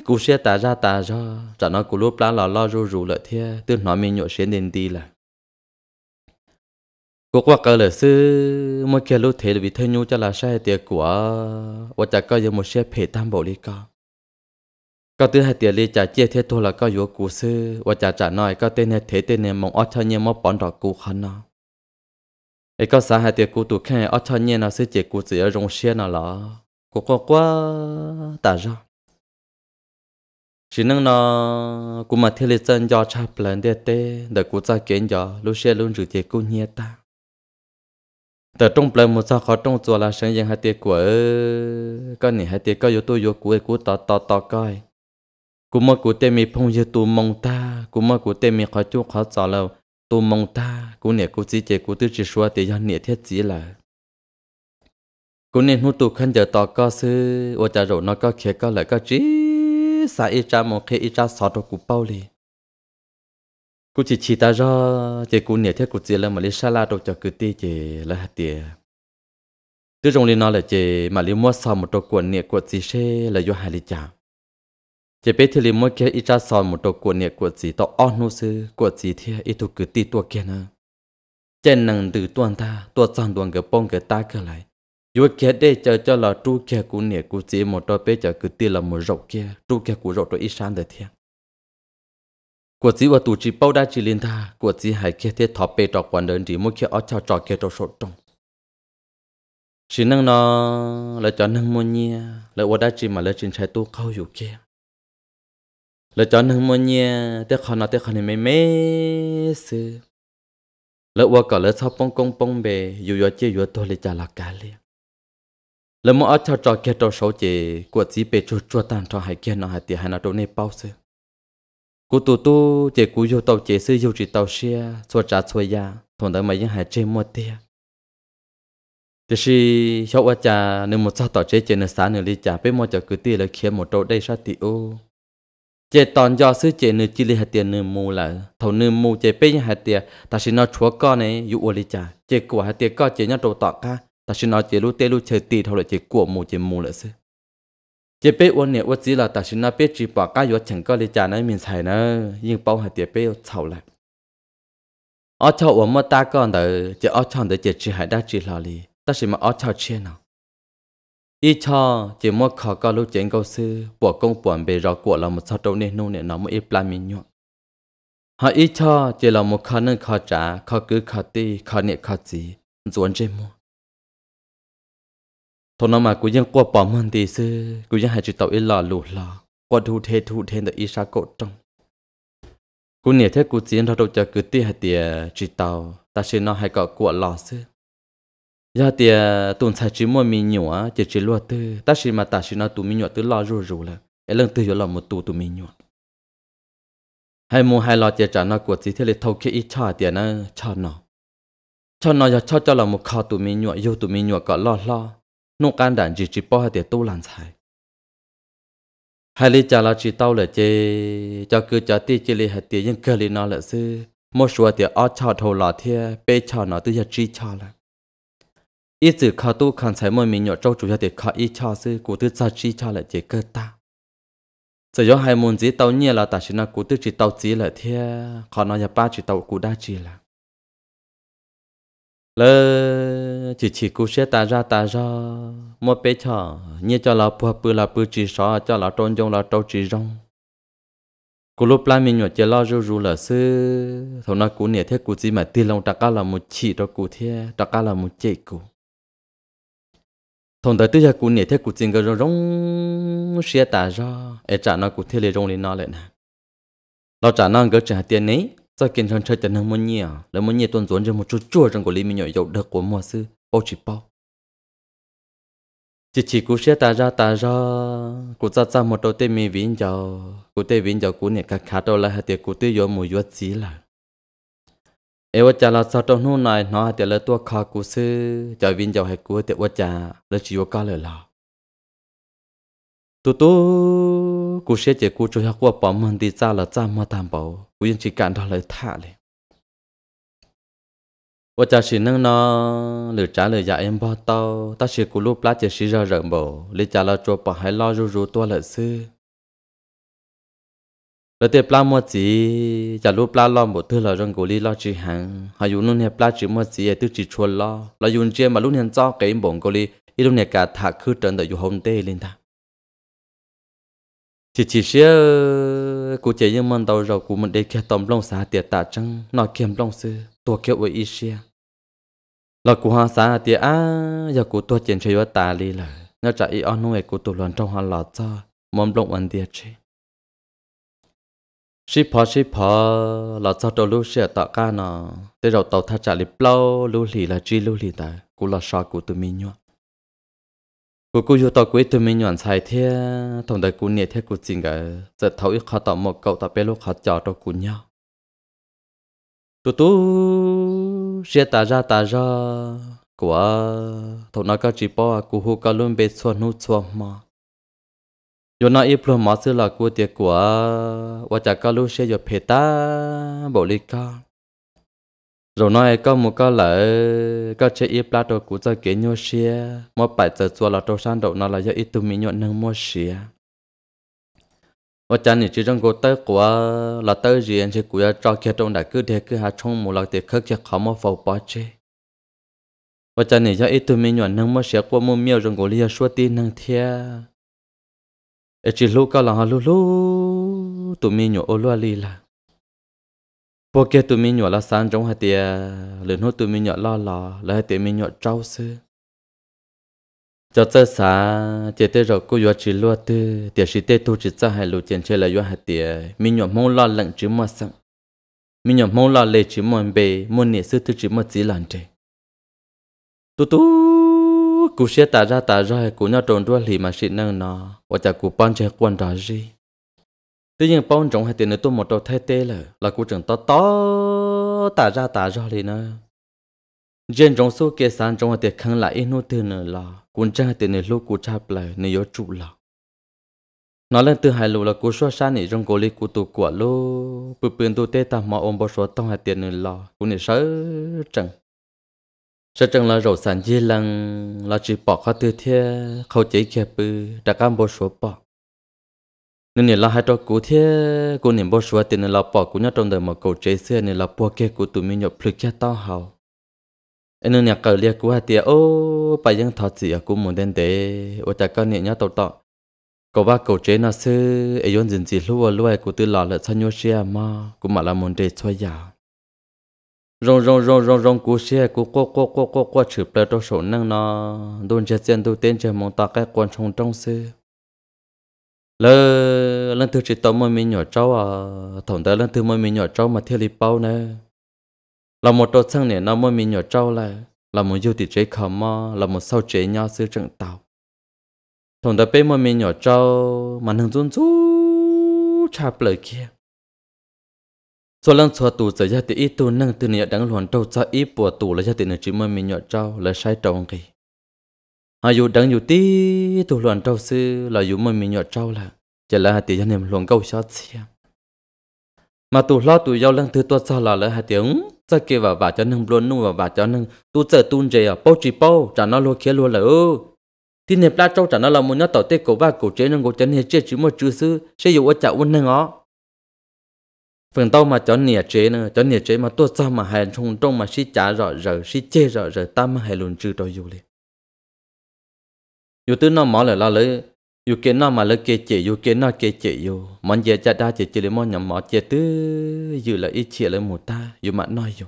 กูเชียตาจาตาจอจานากูรูปลาหล่อล่อรูรูละเทียตื้อหนอมีหยดเชียนเดนดีละกูว่าก็เลยซื้อมื่อเคียรู้เทลวิเทนูจะละใช่เตียกัวว่าจะก็ยังมือเชียเพตามบริกาก็ตื้อให้เตียลีจ่าเจี๊ยเทตัวละก็อยู่กูซื้อว่าจ่าจ่าน้อยก็เต้นเทเต้นมองอ้อชอเนี่ยมอปอนดอกกูคันเนาะไอ้ก็สาหาเตียกูตุแค่อ้อชอเนี่ยเนาะซื้อเจี๊ยกูเสียรงเชียนเนาะหรอกูก็กว่าตาจ้ะฉันนั่งนอกูมาเทเลจันยอชาเปลนเดเต้เด็กกูจะเก่งยอรู้เชียรู้จุดเจี๊ยกูเนี่ยตาแต่ต้องเปลมุซาเขาต้องจัวละเสียงยังหาเตียกูเออก็หนีหาเตียก็อยู่ตัวอยู่กูไอ้กูต่อต่อต่อก้อย cú mơ cú tên mi phong giờ tu mong ta cú mơ cú tên mi khó chú khó sợ lâu tu mong ta cú nè cú chỉ chế cú tư chỉ xua thì do nè thiết chỉ là cú nè hút tu khăn giờ tỏ có sư ô cha rồi nó có khía có lại có trí sa ít cha mong khi ít cha sợ đồ cú bao li cú chỉ chỉ ta do chế cú nè thiết cú chỉ là mà lấy xa la đồ cho cú ti chế là hạt tiền tư trong li nó là chế mà lấy mua sao một đồ quần nè quần gì xe là do hai li chào chỉ biết thì mỗi kia ít ra sòn một đồ của nhiệt của gì to on nô sư của gì thì ít thuộc cứ ti tua kia nữa trên nằng từ tuần ta tua sòn tuần cái bông cái ta cái lại dù kia để chờ cho là tru kia của nhiệt của gì một đôi bé chờ cứ ti là một rậu kia tru kia của rậu tôi ít sáng đời thiệt của chỉ và tụ chỉ bao đa chỉ linh tha của chỉ hải kia thế thọ bé trọ quan đơn chỉ mỗi kia ở cho trọ kia trọ sốt trong chỉ năng nó là cho năng mua nhia là ở đa chỉ mà là chính trái tu câu dù kia lỡ cho nên mua nhia tiếc khó nó tiếc khó này mấy mấy sư lỡ qua cả lỡ sau bông công bông bề dù dù chơi dù tôi lại trả lạc cả liền lỡ mua ở chợ chợ kia trò xấu chỉ của chỉ bề chua chua tan cho hai kia nó hai tiền hai nó đâu này bao sư cú tu tu chỉ cú vô tàu chỉ sư vô chỉ tàu xe xua trả xua ya thằng đó mà những hai chơi mua tiền thì khi cháu ở nhà nếu một sao tàu chơi chơi nó sáng nữa đi trả bé mua cứ tiền là khiến một trâu đây sao tiêu chế tòn do sư chế nữ chỉ li hạt tiền nữ mù là thầu nữ mù chế bây hạt tiền ta xin nó chúa con này dụ ô li cha chế của hạt tiền con chế nhau đồ tọt ca ta xin nó chế lu tê lu chế tì thầu là chế của mù chế mù là sư chế bây ô nè ô chỉ là ta xin nó biết chỉ bỏ cá dụ chẳng con li cha này mình xài nữa nhưng bao hạt tiền bây sầu lại ở chỗ ở mà ta con đời chế ở chỗ đời chế chỉ hạt đa chỉ là li ta xin mà ở chỗ chế nào ít cho chỉ mua khó có lúc chuyện câu sư bỏ công buồn bề rõ của là một sao trâu nên nung nên nó một ít la nhọn họ ít cho chỉ là một khó nâng khó trả khó cứ khó ti khó niệm khó gì dồn trên mua thôi nó mà cũng ยัง qua bỏ mơn tí sư vẫn cũng ยัง hai chịu tàu ít lò lù lò qua thu thế thu thế được ít sa cột trong cũng nhớ thế cũng chiến ra đâu cho cứ tiếc hai tiền chịu tàu ta sẽ nó hay có của lò sư giờ thì tuần sau chỉ mua mình nhỏ chỉ chỉ lo tư ta chỉ mà ta chỉ nói tụi mình nhỏ tư lo rủ rủ là ấy lần tư là một tụ tụi mình nhỏ hai mua hai lo chỉ trả nó của chỉ thế là thâu kia ít cho à tiền nó cho nó cho nó giờ cho cho là một kho tụi mình nhỏ yêu tụi mình nhỏ có lo lo nông can đàn chỉ chỉ bỏ hết tiền tu làm sai hai lý trả là chỉ tao là chơi cho cứ cho ti chỉ lý hạt tiền nhưng cơ lý nó là sư một số tiền ở cho thâu lo thiệt bê cho nó tư giờ chỉ cho là ít từ khó tu khăn thấy mọi mình nhỏ trâu chủ cho để khó ít cho sư cụ tư cho chi cho lại chỉ cơ ta giờ do hai môn gì tao nhia là ta chỉ là cụ tư chỉ tao chỉ là thế khó nói nhà ba chỉ tao cụ đa chỉ là lơ chỉ chỉ cụ xe ta ra ta ra mua bé cho nhia cho là bùa bự là bự chỉ sọ cho là trôn trong là trâu chỉ rong cú lúc lại mình nhỏ chơi lo rú rú là sư thầu na cú nè thế cú gì mà tiền lòng ta cá là một chỉ đó cú thế ta cá là một chỉ cú thằng tới tới giờ cũng nể theo cuộc chừng cái rong rong xe tà ra ở trả nó cuộc thế lệ rong lên nó lại nè lo trả nó cái trả tiền này cho kiến hơn chơi tiền hơn một nhiều là một nhiều tuần ruộng cho một chút chua trong của lý mình nhảy dầu được của mùa sư bao chỉ bao chỉ chỉ cũng xe tà ra tà ra cũng ra ra một đầu tên mình vĩnh giàu cũng tên vĩnh giàu cũng nể cả khá đâu là hai tiền cũng tiêu vô một yuất gì là เอวจาลาสตอนูนายนอแต่ละตัวคากูซื้อจะวินจะให้กูแต่ว่าจะละจิวกาเลยล่ะตัวตัวกูเชื่อใจกูจะให้กูปอมมันดีจ้าละจ้ามาตามเปล่ากูยังจีการทำเลยท่าเลยว่าจะสินั่งนอหรือจ้าเลยอย่าเอ็มบอตเตาตาเชื่อกูรูปลัดจะสิจะเริ่มบ่หรือจ้าละจัวปอให้ล่อรู้ๆตัวเลยซื้อ rong 了对拉么子，假如拉拉么子了，让鼓励拉只行，还有那些拉只么子也都只出了，了用这嘛，那些早给忙鼓励，一路那个他去真的有红的领他。chỉ chỉ mà cái ít cả lên ta. chỉ chỉ sẽ cụ chế những món đầu rồi cụ mình để kia tôm long xá tiệt tạ chăng, nó kiếm long sư tua kia với ý xe là cụ hoa xá tiệt á giờ cụ tua tiền chơi với ta li là nhớ trả ý ăn nuôi cụ tụ luận trong hoa lọt cho mồm long ăn tiệt chơi ชิพอชิพอเราจะตัวลูเสียต่อกันเนาะแต่เราตัวท่าจะลิปเล่าลูหลีละจีลูหลีแต่กูละชอกูตัวมีนวกูกูอยู่ต่อกูตัวมีนวใช่เทียตรงแต่กูเนี่ยเทียกูจริงกะจะเท่าอีกขาต่อหมดเก่าต่อไปลูกขาจอตัวกูเนาะตัวตัวเสียตาจ้าตาจ้ากูอ่ะตรงนั้นก็จีบอ่ะกูหูก็ลุ่มเบ็ดส่วนนู้ส่วนมา yo na iplo ma se la ku te kwa wa cha ka lu she yo pheta bo li ka rồi nói có một cái lỡ có chế ít plát đồ của cho kế nhau xe mà bảy giờ chua là trâu san đậu nó là do ít tụi mình nhọn nâng mua xe và chán thì chỉ trong cô tới của là tới gì anh sẽ của cho kia trong đại cứ thế cứ hạ trong một lạc thì khất kia khó mà phổ bỏ chế và chán thì do ít tụi mình nhọn nâng mua xe qua mua miêu trong cô lia suốt tin nâng thea e chỉ lu cao là hà lu lu tụi mình nhổ ô lu ali là bố kia tụi mình nhổ là sáng trong hạt tiền, lần hôm tụi mình nhổ lo lo là hạt tia mình nhổ trâu sư cho tới xã chỉ tới rồi cô vừa chỉ lu tư tia chỉ tới tu chỉ ra hai lu tiền chơi là vừa hạt tiền, mình nhổ mong lo lận chứ mà sang mình nhổ mong lo lệ chứ mà bề muốn nhị sư tư chứ mà chỉ lận chơi tu tu cú xe tà ra tà ra cú nhau trốn đua lì mà xịn năng nó và chả cú pan chơi quân đó gì tuy nhiên pan trống hai tiền nữa tôi một đầu thay tê là là cú trưởng to to tà ra tà ra lì nữa trên trống số kia sàn trong hai tiền khăn lại ít nốt tiền nữa là cú trang hai tiền này lúc cú cha lại nữa yếu trụ là nó lên từ hai lù là cú xóa xa nỉ trong cổ lý cú tụ của lô bự bự tụ tê tà mà ông bao số tông hai tiền nữa là cú này sớ chẳng sẽ chẳng là rổ sản dê lăng là chỉ bỏ khá tư thế khâu chế kia bư đã cam bố số bỏ nên là hai trò cụ thế cô niệm bố số tiền là bỏ cũng nhớ trong đời mà cầu chế xưa nên là bỏ kia của tụi mình nhập lực kia tao hào nên nhà cờ lia của hai tia ô bà dân thọ chỉ ở của một đền để ô cha con niệm nhớ tàu tọ cậu ba cầu chế nó sư ấy yon dính gì luôn lúa của tư lò là sao nhua xe mà cũng mà là một đề xoay giả rong rong rong rong rong cú xe cú qua qua qua qua qua chụp lại trong số năng nó đồn chết tiền đầu tiên chờ mong ta cái quan trọng trong xe lơ lần thứ chỉ tao mới mình nhỏ cháu à thằng ta lần thứ mới mình nhỏ cháu mà thiệt li bao nè là một đôi sang này nó mới mình nhỏ cháu lại là một yêu thì chế khờ mà là một sau chế nhau sư trận tàu thằng ta bé mới mình nhỏ cháu mà nâng tuấn chú chạp lời kia số lần xóa tù giờ gia ít tu nâng từ nhà đắng luồn trâu cho ít bùa tù là gia tỷ nửa chỉ mơ mình nhọ trâu là sai trâu kỳ à dù đắng dù tí tu luồn trâu sư là dù mơ mình nhọ trâu là chỉ là tỷ gia niệm luồn câu cho xem mà tù lo tù giao lăng thứ tuột sao là lỡ hai tiếng giờ kia và vả cho nâng luôn nung và vả cho nâng tu giờ tu gì à bao chỉ bao trả nó luôn kia luôn là ư thì niệm la trâu trả nó là muốn nó tỏ tê cổ và cổ chế nâng cổ chân hết chưa chỉ một chữ sư sẽ dùng ở chợ quân nâng ó phần tao mà cho nia chế nữa cho nia chế mà tôi sao mà hèn trong trong mà xí trả rõ rỡ xí chê rõ rỡ ta mà hèn luôn trừ đôi dù liền dù tư nó mỏ lại lo lấy dù kia nó mà lấy kia chế dù kia nó kia chế dù món gì cha đa chế chế lấy món nhầm mỏ chế tư dù là ít chế lấy một ta dù mà nói dù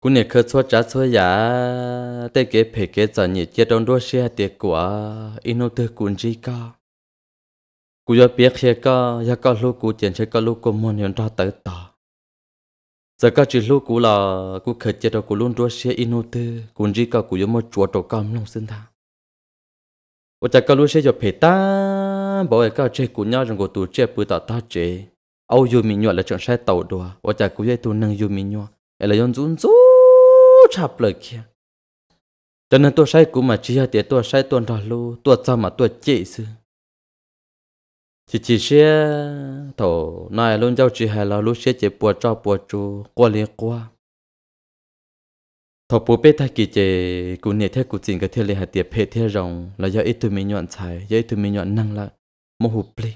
cú nè khơi xóa trả xóa giả tê kế phê kế giờ nhiệt chế đông đua xe tiệc của inu tư cuốn gì cả กูจะเปียกเชก็ยาก็ลูกกูเจียนเชก็ลูกกูมันยันรอเต๋อต่อจะก็จีลูกกูล่ะกูเคยเจอกูลุ้นด้วยเชียอินูเตอกูจีก็กูยังไม่จวดตัวกำลงซึ่งท่าว่าจะก็รู้เชียจะเพตาบอกไอ้ก็เชกูย่าจงกูตัวเจ็บปืนต่อตาเจเอาอยู่มีหนวดแล้วจงใช้เต่าดัวว่าจะกูยัยตัวหนึ่งอยู่มีหนวดไอ้เลยยนจุนจู้ชับเลยเขี้ยจนนั้นตัวใช้กูมาเชียเตี๋ยตัวใช้ตัวรอลูตัวจำมาตัวเจี๊ยซื้อ chỉ chỉ xe thổ này luôn giao chỉ hay là lúc xe chỉ bùa cho bùa chú qua liên qua thổ bùa bê thay kỳ chế cụ nè theo cụ chính cái thiên liên hạt tiệp hệ thế rồng là do ít tụi mình nhọn xài do ít tụi mình nhọn năng là mô hụp li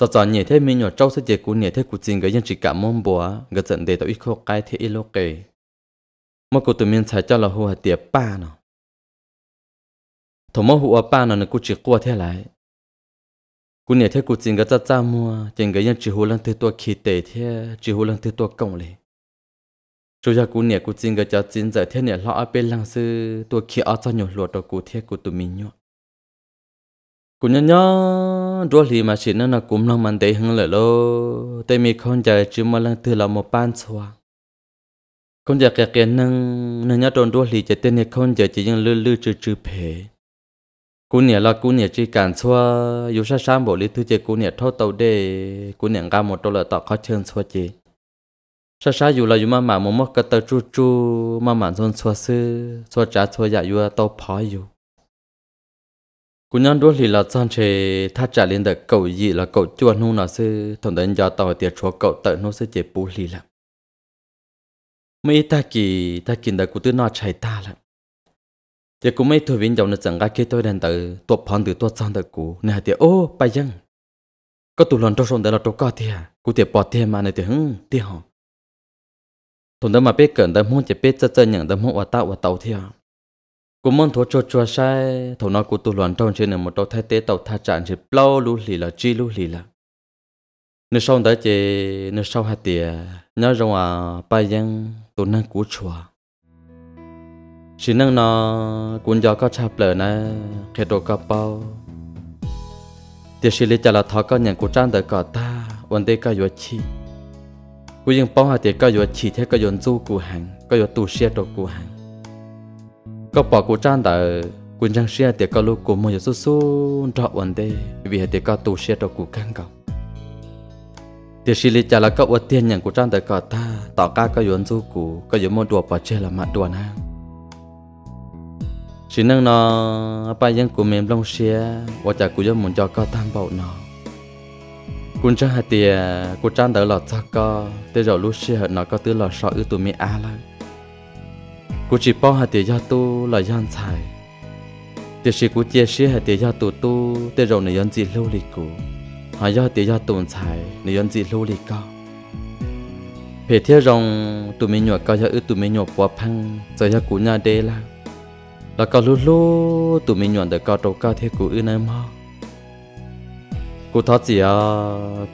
sau đó nhẹ theo mình nhọn trâu sẽ chế cụ nè thế cụ chính cái dân chỉ cả mông bùa cái trận để tao ít khô cái thế ít lô kề mà cụ tụi mình xài cho là hồ hạt tiệp ba nó thổ mô hụp ba nó nó cụ chỉ qua theo lại กูเนี่ยเท่กูจริงก็จะจ้ามัวจริงก็ยังจีหูลังเทตัวขี้เตะเท่จีหูลังเทตัวกงเลยช่วยกูเนี่ยกูจริงก็จะจริงใจเท่เนี่ยเราเอาไปลังซื้อตัวขี้อาจะหยดหลวดตัวกูเท่กูตัวมีหยดกูเนี่ยเนี่ยด้วยลีมาชินนั่นนะกูมันมันเตะหึงเลยโลแต่มีคนใจจีมาลังเทเรามาปั้นชัวคนใจแก่ๆนั่งเนี่ยเนี่ยโดนด้วยลีจะเต้นเนี่ยคนใจจะยังลื่นๆจืดๆเพ่ cú nè là cú nè chỉ cần xua dù sao sáng bộ lý thứ chơi cú nè thâu tàu đê cú nè ra một đô là tọt khó chân xua chị sao sáng dù là dù mà mà một mất cái tờ chu chu mà mà xôn xua sư xua trả xua dạ dù tàu phá dù cú nhắn đôi thì là son chê thắt trả lên được cậu gì là cậu chua nu là sư thằng đến giờ tàu tiệt chúa cậu tự nó sư chế bù lì lắm mấy ta kỳ ta kỳ đã cú tư nó chạy ta lắm giờ cũng mấy thôi viên dòng nó chẳng ai kia tôi đàn tự tuột phòn từ tuột sang tự cũ nè thì ô bay dân có tụ lần trong sông để là chỗ có thì à cụ tiệp bỏ thì mà này thì hưng thì họ thằng đó mà biết cẩn đó muốn chỉ biết chơi chơi nhận đó muốn hoạt tạo hoạt tàu thì à cụ muốn thua cho cho sai thằng nó cụ tụ lần trong trên này một đầu thay tế tàu tha trạng chỉ plau lú lì là chi lú lì là nếu sông đó chỉ nếu sông hai tiệt nhớ rằng à bay dân tụ năng cú chùa chỉ năng nó cũng do có chạp lở nè khi đồ có bao tiếc sĩ lý chả là thọ có nhận của trang đời cỏ ta vấn đề có yếu chi cú yên bao hà tiếc có yếu chi thế có yếu du của hàng có yếu tu xe đồ của hàng có bỏ của trang đời cũng chẳng xe tiếc có lúc của một yếu số số rõ vấn đề vì tiếc có tu xe đồ của căng cầu tiếc sĩ lý chả là có ưu tiên nhận của trang đời cỏ ta tỏ ca có yếu du của có yếu môn đồ bỏ chơi là mặt đồ hàng chỉ năng nó ba dân của mình long xe và chả của dân muốn cho có tam bảo nó cũng chẳng hạt tiề, cũng chẳng đỡ lọt cho co tới rồi lúc xe hận nó có tứ lọt sọ ư tụi mi a lắm cũng chỉ bao hạt tiề do tu là yên xài tiền sĩ cũng chia xe hạt tiề do tu tu tới rồi này yên gì lưu lịch cũ họ do tiền do tồn xài này dân gì lâu lì co phải theo rong tụi mi nhọ co cho ư tụi mi nhọ bỏ phăng giờ cho cũ nhà đê là là có lú lú tụi mình nhọn để có trâu cao thế của ưn em ha cú thoát gì à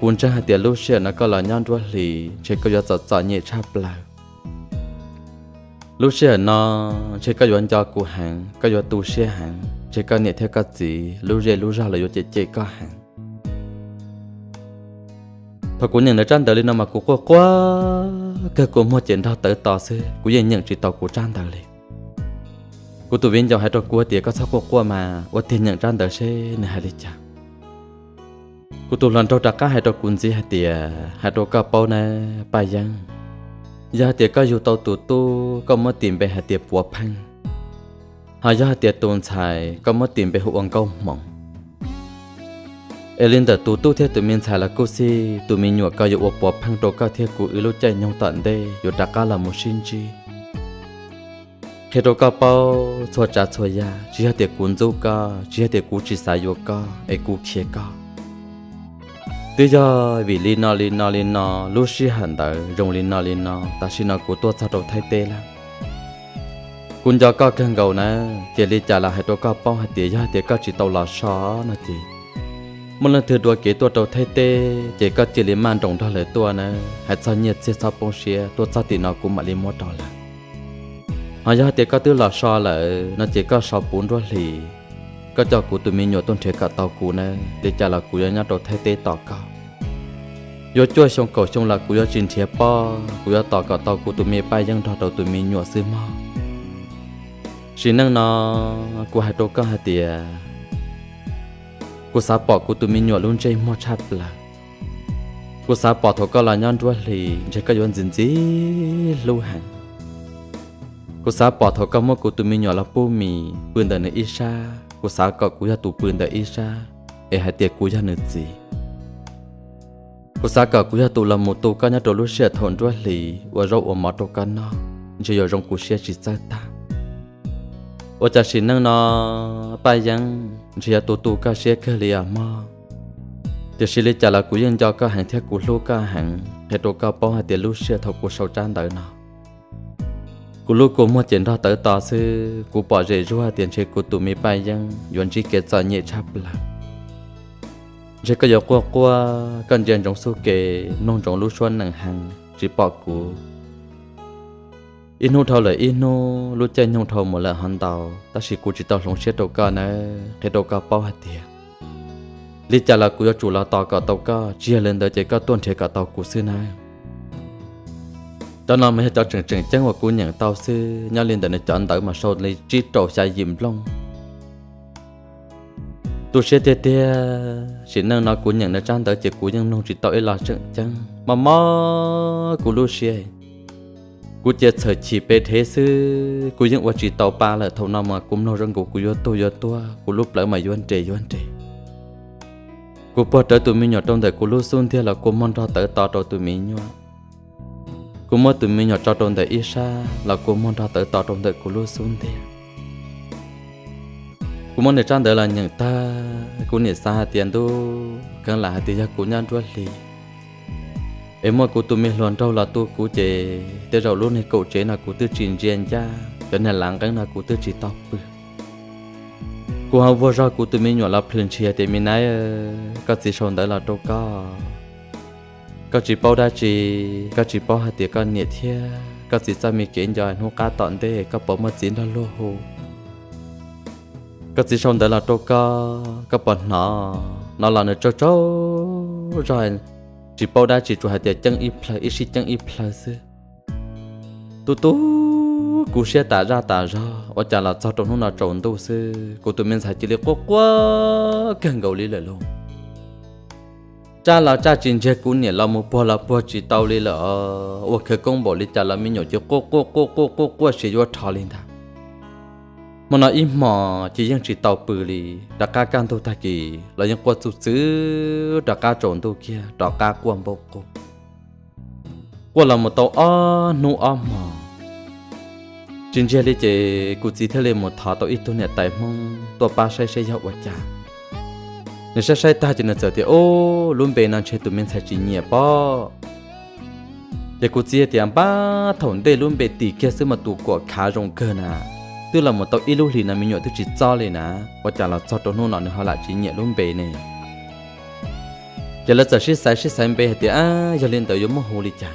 cuốn cha hai tiền lú xe nó có là nhon đuôi lì chơi có gió gió nhẹ chắp lại lú xe nó chơi có gió cho của hàng có gió tu xe hàng chơi có nhẹ theo cái gì lú rê lú ra là gió chơi chơi có hàng thật của những nơi trang đời lên nó mà cú quá quá cái cú mua chuyện đó tới tỏ sư của những những chỉ tỏ cú trang đời lên cô tụi viên dòng hai trò cua tía có sao cô cua mà ô tiền nhận trang đỡ xe này hai lịch cha cô tụi lần trò trạc cá hai trò cuốn gì hai tía hai trò cá bao nè bài giang giờ tía có dù tàu tụ tu có mất tiền về hai tía bùa phăng hai giờ hai tía tuần xài có mất tiền về hụ ông câu mỏng Elin đã tu tu theo tụi mình xài là cô si tụi mình nhụa cao dụ bùa phăng trò cao theo cô ư lúc chạy nhông tận đây dụ đặc cá là một sinh chi khi đó các bao thua trả thua ya chỉ hết tiền cuốn dâu cả chỉ hết tiền cú chỉ xài vô cả ai cú kia cả tuy giờ vì li nó li nó li nó lúc xí hẳn đã dùng li nó li nó ta xin nó cú tua sao đầu thay tê lắm cuốn giờ các khen gầu nè chỉ li trả là hết đó các bao hết tiền hết tiền các chỉ tàu là sao nè chị một lần thứ đua kế tua đầu thay tê chỉ các chỉ li man đồng đó lấy tua nè hết sao nhiệt sẽ sao bông xia tua sao tiền nó cũng mà li mua đó là họ giờ tiệt có tư lọ so là nó chỉ có so bốn rồi thì, có cho cụ tụi mình nhổ tôn thế cả tàu cụ nè để trả là cụ nhớ nhau đầu thay tê tàu cao yo chua xong cầu xong là cụ yo chín thiệp po cụ yo tỏ cả tàu cụ tụi mình bay dân thọ đầu tụi mình nhổ xưa mà. chỉ năng nó cụ hai đầu cao hai tiề, cụ sáu bỏ cụ tụi mình nhổ luôn chơi mò chắp là cụ sáu bỏ thọ cả là nhon đuôi thì, chỉ có yon dính dí lưu hành cô sa bỏ thọ cao mơ của tụi mình nhỏ là bố mì bươn đời nữa ít xa cô xã có cú ya tụ bươn đời ít xa ê hai tiệc cú ya nữa gì cô sa cả cú ya tụ là một tụi cao nhát đồ lúc xe thọn rua lì và rau ở mặt đồ cao nó chỉ ở trong cú xe chỉ sa ta ô cha xin năng nó bay ยัง chỉ là tụi tụi cao xe khơi lì à mà trả là cú dân cho cao hàng theo cú lô cao hàng theo đồ cao hai tiệc lúc xe thầu cú sầu trang đời nào cú lúc cú mua tiền đó tới tỏ sư cú bỏ rể rua tiền chơi cú tụ mi bay yang yuan chi kết cho nhẹ chắp là chỉ có dọc qua qua cần tiền trong số kề nông trong lúc xuân nặng hàng chỉ bỏ cú inu thâu lại inu lúc chơi nhung thâu một lần hòn tàu ta chỉ cú chỉ tàu sống chết đầu cả nè thế đầu cả bao hạt tiền lý trả là cú cho chủ là tàu cả tàu cả chia lên tới chỉ có tuần thế cả tàu cú xưa này cho nó mới cho trường trường chẳng hoặc cô nhận tao sư nhau liên tình chọn tới mà sau lấy trí trầu xa dìm long tu sẽ tê tê chỉ nâng nó cô nhận nó trang tới chỉ của nhận nông chỉ tao là trường chẳng mà mơ của lu sẽ cô chỉ sợ chỉ bê thế sư cô nhận qua chỉ tàu ba là thâu nào mà cũng nó răng của cô yo tôi yo tôi cô lúc lỡ mà yo anh trẻ yo anh trẻ cô bỏ tới tụi mình nhỏ trong đời cô lu xuân thế là cô mong ra tới tao cho tụi mình nhỏ cô mua từ mình nhỏ cho trộn tới Isa là cô muốn ra tới tỏ trộn tới cô luôn xuống thế cô muốn để trang tới là những ta cô nhảy xa tiền đô cần là tiền cho cô nhăn ruột lì em mua cô tụi mình luôn đâu là tôi cô chế tới rồi luôn này cậu chế là cô tư trình riêng cha tới này lắng cái là cô tư chỉ tóc bự cô học vừa ra cô từ mình nhỏ là phun chia thì mình nói ờ, các gì xong tới là đâu có ก็จีบได้จีก็จีบหาเตียก็เนี่ยเทียก็จีจะมีเกณฑ์ย้อนหัวกาตอนเด้ก็ปมจีนดันโลโหก็จีชมแต่ละตัวก็ก็ปนหนอนอนหลังเนี่ยโจโจย้อนจีบได้จีจูหาเตียจังอีเพลอีชิจังอีเพลซึตุ๊ตุ๊กูเชื่อตาจ้าตาจ้าว่าจะละจ้าตรงนู้นน่ะจนตัวซึกูตัวมันใส่จีเลยกัวกัวเก่งเกาหลีเลยลง cha là cha chính chế cún nhỉ là một bò là bò chỉ tàu đi là ở cái công bộ đi cha là mình nhớ chứ cố cố cố cố cố cố sẽ vô thọ lên ta mà nói im mà chỉ riêng chỉ tàu bự đi đặc cá can thôi ta kỳ là những quạt sụt xứ đã cá trộn thôi kia đặc ca quan bộ cố, cô là một tàu o nu o mò chính chế đi chế cụ chỉ thế lên một thọ tàu ít thôi nhỉ tại mong tàu ba say say nhau quá chả nếu oh, sai sai ah, ta chỉ là giờ thì ô luôn bên năng chơi tụi mình sai chỉ nhẹ bỏ để cô chia tiền ba oh, thổn để luôn bên tỷ kia xứ mà tụ của khá rộng cơ nà tức là một tàu ilu thì là mình nhọ tức chỉ cho lên nà và chả là cho trốn nó nữa họ lại chỉ nhẹ luôn bên này giờ là giờ sai sai sai sai bề thì à giờ lên tới giống một hồ đi chả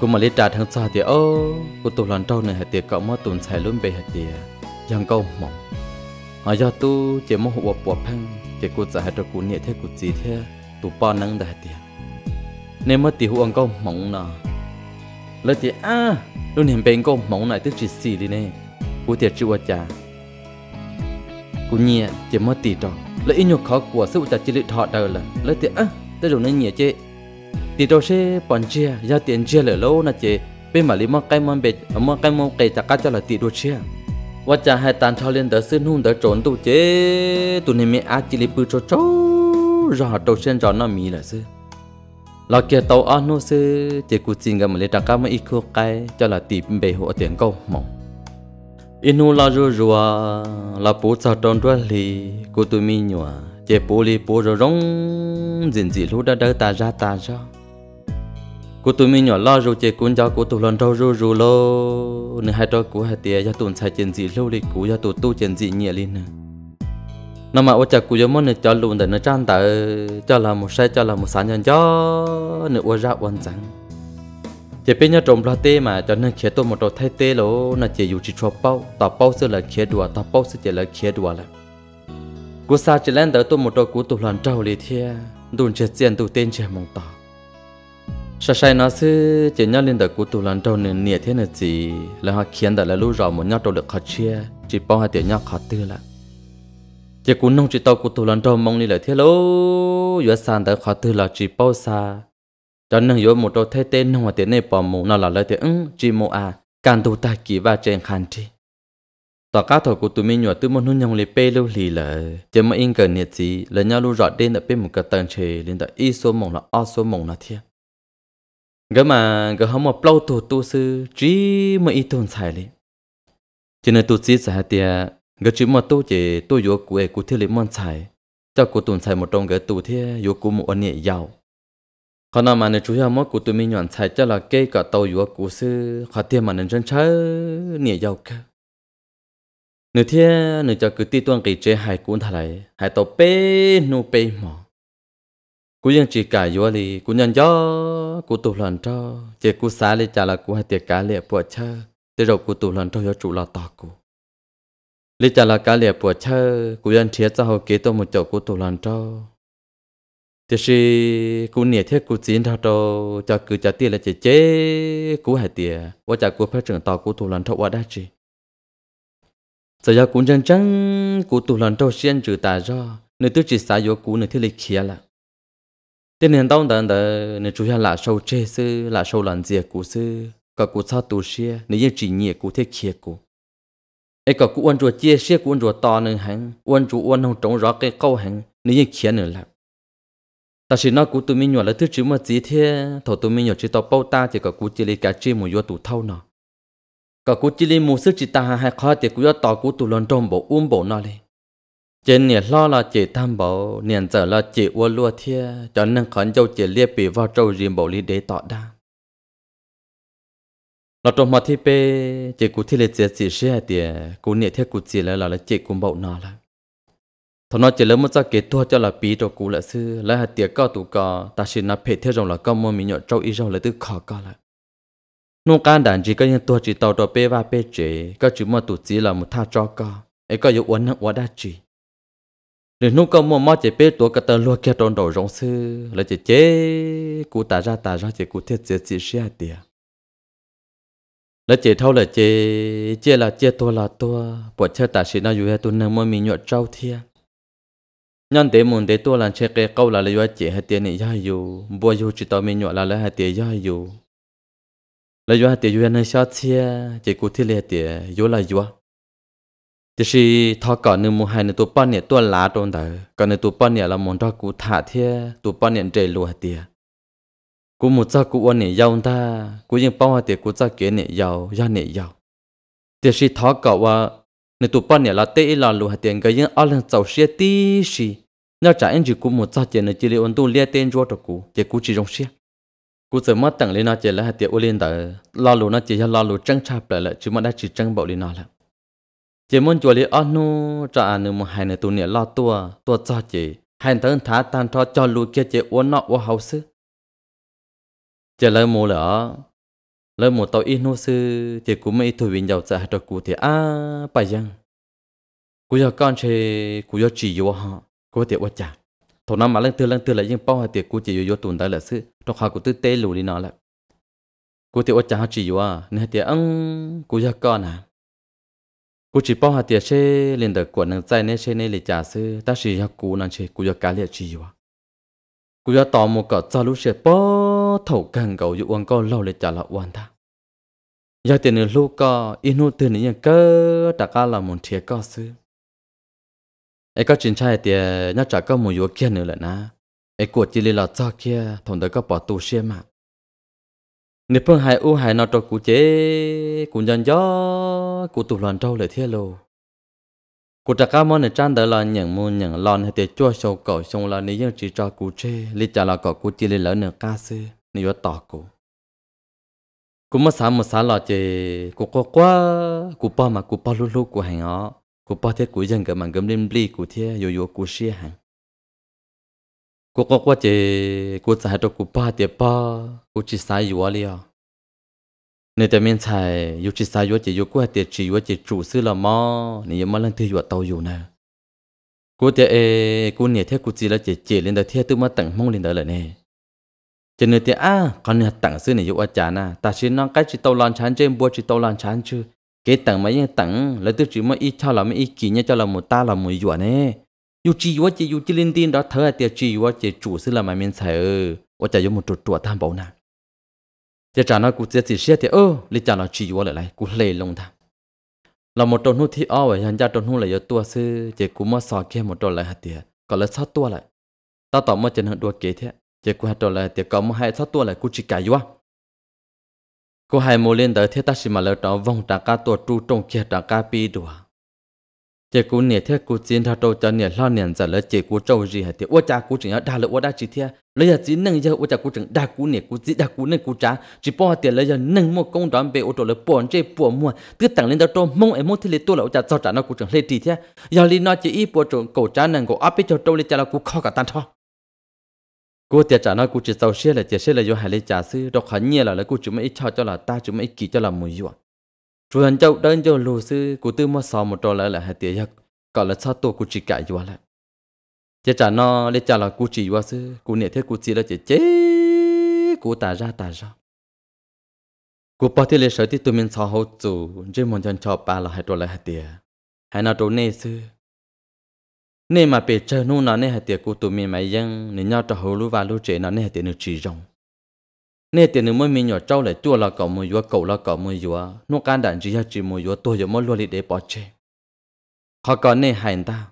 cô mà lấy trả thằng sao thì ô cô tụi lần trâu này thì cậu mà tụi sai luôn bề thì giang câu mỏng họ do tu chỉ một hộ bọt bọt phăng cái cụ trả hết cho cụ nhẹ thế cụ gì thế tụ bao nắng đã tiền nên mất tiêu ông công mộng nọ lấy tiền à luôn hiện bên công mộng này tức chỉ xì đi nè cụ tiệt chịu trả cụ nhẹ chỉ mất tiêu rồi lấy ít nhục khó của sự trả chỉ lị thọ đời là lấy tiền à tới rồi nên nhẹ chế, thì đâu sẽ bọn chia ra tiền chia lỡ lâu nè chế, bên mà lấy mất cái món bệt mất cái món cây chặt cắt cho là tiền đồ chia ว่าจะให้ตันชาวเลียนเดอซึ่งหุ่นเดอโจนตัวเจ๊ตัวนี้มีอาจิลิปูโจโจรอตัวเช่นจอนน่ามีเลยซึ่งเราเกี่ยวตัวอ่อนนู้ซึ่งเจ๊กูจริงกันมาเลยจังก้ามาอีกคู่ไกลจะละตีเป็นเบหัวเตียงก็มองอินูลาจูรัวลาปูจอดตอนด้วยลีกูตัวมีหนัวเจ๊ปูลีปูจะร้องจินจิรู้ได้เดอตาจ้าตาจ้า cô tụi mình nhỏ lo rồi chơi cuốn cho cô tụi lần đầu rồi rồi lo nên hai trâu cú hai tia cho tụi sai chuyện gì lâu đi cú cho tụi tu tiền gì nhẹ lên nè nó mà ô chặt cú cho món này cho luôn để nó trang tờ cho là một sai cho là một sản nhân cho nữa ô ra quan chẳng chỉ biết nhớ trộm ra tê mà cho nên khía tôi một trò thay tê lỗ là chỉ dùng chỉ cho bao tỏ bao xưa là khía đùa tỏ bao xưa chỉ là khía đùa là cú sa chỉ lên tới tôi một trò cú tụi lần trâu lì thia đồn chết tiền tụi tên chơi mong tao sa sai nó sư chỉ nhau lên đời của tụ lần đầu nên nhẹ thế này gì là họ khiến đời là lũ rào một nhau đầu được khó chia chỉ bảo hai tiểu nhau khó tư là chỉ cũng nông chỉ tàu của tụ lần đầu mong đi lại thế lỗ vừa sàn đời khó tư là chỉ bảo xa cho nên vừa một đầu thay tên nông mà tiền này bỏ mù nó là lời tiền ứng chỉ mù à càng tụ ta kỳ và trên khăn chi tỏ cá thổi của tụi mình nhỏ tư môn hôn nhong lấy pê lưu lì là chỉ mà in cần nhiệt gì là nhau lũ rào đến ở bên một cái tầng trời lên đời ít số mong là o số mong là thiên cái mà cái hôm mà lâu tổ tu sư chỉ mà ít tồn xài đấy cho nên tu sĩ sẽ tiệt cái chuyện mà tu chỉ tu vô của cụ thiết lý môn tài cho cụ tồn tại một trong cái tu thiết vô cụ một anh nhẹ giàu còn nào mà nên chú hiểu mất cụ tụi mình nhận xài cho là cái cả tàu vô cụ sư họ tiệt mà nên chân chớ nhẹ giàu cả nửa thiết nửa cho cứ ti tuân kỳ chế hai cuốn thà lại hai tàu bê nô bê mỏ cú yên chỉ cả yếu li cú nhân gió cú tụ lần cho chỉ cú xá li trả là cú hai tiệt cá liệp bùa chơ từ đầu cú tụ lần cho yếu chủ là tọ cú li trả là cá liệp bùa chơ cú yên thiệt cho hậu kế tôi một chỗ cú tụ lần cho thì si cú nhảy thiết cú chín thao cho cho cứ cho tiền là chỉ chế cú hai tiệt và chả cú phát triển tọ cú tụ lần cho quá đa chi sau giờ cú chân chân cú tụ lần cho xuyên trừ tà do nơi tôi chỉ xá yếu cú nơi thiết lịch kia là tiền nền tao đàn đờ nè chủ yếu là sâu chê sư là sâu lần diệt cũ sư cả cũ sao tu sĩ nè yên chỉ nhẹ cũ thế kia cũ ấy cả cũ ăn chùa chia sẻ cũ ăn chùa to nữa hẳn ăn chùa ăn không trống rõ cái câu hẳn nè yên kia nữa là ta chỉ nói cũ tụi mình nhỏ là thứ chữ mà gì thế thổ tụi mình nhỏ chỉ tao bao ta thì cả cũ chỉ lấy cái chi một vô tụ thâu nọ cả cũ chỉ lấy một sức chỉ ta hay khó thì cũ yếu tao cũ tụ lần trong bộ uống bộ nọ đi trên nè lo là chỉ tham bảo nền giờ là chỉ ua lua thia cho nên khẩn châu chỉ liệp bị vào châu riêng bảo lý để tọt đa lọt trong mặt thì pe chỉ cụ thi lệ chỉ chỉ xe tiề cụ niệm theo cụ chỉ là là chỉ cụ bảo nó là thằng nó chỉ lớn một gia kế tua cho là bí cho cụ là sư là hạt tiề cao tụ cò ta xin nạp hệ theo dòng là con mua mình nhọ trâu y dòng là tư khó cò là Nông can đàn chỉ có những tua chỉ tàu cho pe và pe chế có chữ mà tụ chỉ là một tha cho cò ấy có yếu uốn uốn đa chỉ để nụ cơ mua mò chỉ biết tuổi cái tờ lúa kia tròn đầu rong sư là chỉ chế cụ tả ra tả ra chỉ cụ thiết chế chỉ xe tiệt là chỉ thâu là chế chế là chế tua là tua bỏ chơi tả sĩ nào vừa tu nâng mua mình nhọt trâu thiên nhân thế muốn tế tua là chế cái câu là lấy vừa chế hạt tiền này ra dù bùa dù chỉ tao mình nhọt là lấy hạt tiền ra dù lấy hạt hai tiền vừa này sao chia chỉ cụ thiết là tiền vừa là vừa thế thì thọ cỏ nương mùa hè nửa tụ bón nè tụ lá tròn đời còn nửa tụ bón nè là món đó cụ thả thế tụ bón nè trời lùa tiệt cụ một cho cụ ăn nè giàu ta cụ nhưng bao hoa tiệt cụ cho kia nè giàu do nè giàu thế thì thọ cỏ wa nửa tụ bón nè là tê là lùa tiền cái nhưng ăn lên tàu sẽ tí gì, nó trả anh chỉ cụ một cho tiền nè chỉ lấy ôn tu lia tên cho cú chỉ cú chỉ rong xe cụ sợ mất tặng lên nó chỉ là hạt tiệt ô lên đời lo lù nó chỉ là lo lù trăng chạp lại là chứ mà đã chỉ trăng bảo lên nó là chỉ muốn chùa lý ăn nu cho anh em hai người tu tuổi lo tua tua cho chị hai tấn thả tan cho cho lũ kia chị uốn nọ uốn hậu sư chỉ lấy mù lỡ lấy mù tàu ít nu sư chỉ cũng mấy thôi bình giàu trả cho cụ thì à bài giang cụ giờ con chị cụ giờ chị yêu họ cụ thì quá chả thổ năm mà lần tư lần tư lại nhưng bao hai tiệt cụ chỉ yêu tuần tới là sư trong họ của tư tê lù đi nó là cụ tiệt quá chả chỉ yêu à nên tiệt ăn cụ giờ con à กูจีป้อหาเตียเช่เรียนเด็กกวดนังใจเนเช่เนลิจ่าซื้อตาชีฮักกูนังเช่กูจะกาเลียจีวะกูจะต่อมูก็จะรู้เช่ป้อถูกกังเกาอยู่วันก็เล่าลิจ่าละวันท่ายาเตียนลูกก็อินูตื่นนี่ยังเกอตะกาละมุนเทียก็ซื้อไอ้ก็จินชายเตียน่าจะก็มูอยู่เกี้ยนเนอแหละนะไอ้กวดจีลีละจ้าเกี้ยถงเด็กก็ปอตูเชี่ยมาก nếu phương hải ưu hải nó trâu cụ chế cụ nhân gió cụ tụ loạn trâu lệ thiên lô cụ trả cao môn này trang đỡ là nhận môn nhận loạn hay tiệt chua sầu cổ sông là nếu dân chỉ cho cụ chế lý trả là cổ cụ chỉ lý lỡ nửa ca sư nếu có tỏ cụ cụ mất sáng mất sáng là chế cụ quá quá cụ bao mà cụ bao lú lú cụ hành ó cụ bao thế cụ dân cái mà gấm lên bli cụ thế yếu yếu cụ xia hàng cô có quá chị cô chạy đâu cô ba tiệp ba cô chỉ sai yếu liền nên tại mình chạy yếu chỉ sai yếu chỉ yếu quá tiệp chỉ yếu chỉ chủ sư là mò nên yếu mà lần thứ yếu tàu yếu nè cô tiệp cô nhẹ thế cô chỉ là chỉ chỉ lên đời thế tôi mà tặng mong lên đời là nè cho nên tiệp à còn nhà tặng sư này yếu ở chán à ta chỉ nói cái chỉ tàu lan chán chơi bùa chỉ tàu lan chán chứ cái tặng mấy tặng lấy tôi chỉ mà ít cho là mấy ít kỳ nhá cho là một ta là một yếu nè 有只有只有只零点到头啊，点只有只主是了嘛面菜哦，我只有么做做担保呢。这长那古只只些的哦，你长那只有了来，古累弄他。เราหมดตัวนู้ที่อ้อไว้ยันจะตัวนู้เลยยตัวซื้อเจกูมาสอแค่หมดตัวเลยฮะเดียก็เลยซัดตัวเลยตาต่อมาจะหนึ่งตัวเก๋เทะเจกูฮะตัวเลยเดียก็มาให้ซัดตัวเลยกูจิกายวะกูให้โมเลนเดอร์เทตัชิมาเลยตอวงตากาตัวจูตรงเกียตากาปีดัว chị cú nè thế cú chiến thao trâu cho nè lo nè giờ lỡ chị cú trâu gì hết thì ô cha cú chừng đã lỡ ô đa chỉ thế lấy giờ chỉ nâng giờ ô cha cú chừng đã cú nè cú chỉ đã cú nè cú trả chỉ bỏ tiền lấy giờ nâng mua công đoàn về ô trâu lấy bỏ chơi bỏ mua cứ tặng lên đó trâu mông em mong thì lấy tôi là ô cha cho trả nó cú chừng lê chỉ thế giờ lì nói chỉ ít bỏ trâu cổ trả nâng cổ áp cho trâu lấy cha là cú khó cả tan thọ cú tiền trả nó cú chỉ tàu xe là chỉ xe là do hai lỡ trả sư đọc hẳn nhiều là lấy cú chúng mấy cho cho là ta chúng mấy kỳ cho là mùi ruộng rồi hắn chậu đơn cho lù sư cụ tư mà sò một trò lại là hai tiếng giặc gọi là sao tổ cụ chỉ cả cho lại chết trả nó để trả là cụ chỉ qua sư cụ niệm thế cụ chỉ là chết chế cụ tả ra tả ra cụ bảo thế lấy sở thì tụi mình sò hậu chủ trên một trận trò ba là hai trò lại hai tiếng hai nó trốn nè sư nè mà bị chơi nô nó nè hai tiếng cụ tụi mình mày dân nè nhau trò hậu lú và lú trẻ nó nè hai tiếng được chỉ rồng nè tiền nữa mới mình nhỏ trâu lại chua là cậu mua vua cậu là cậu mua vua nô can đàn chỉ chỉ mua vua tôi giờ mới luôn đi để bỏ chê họ còn nè hành ta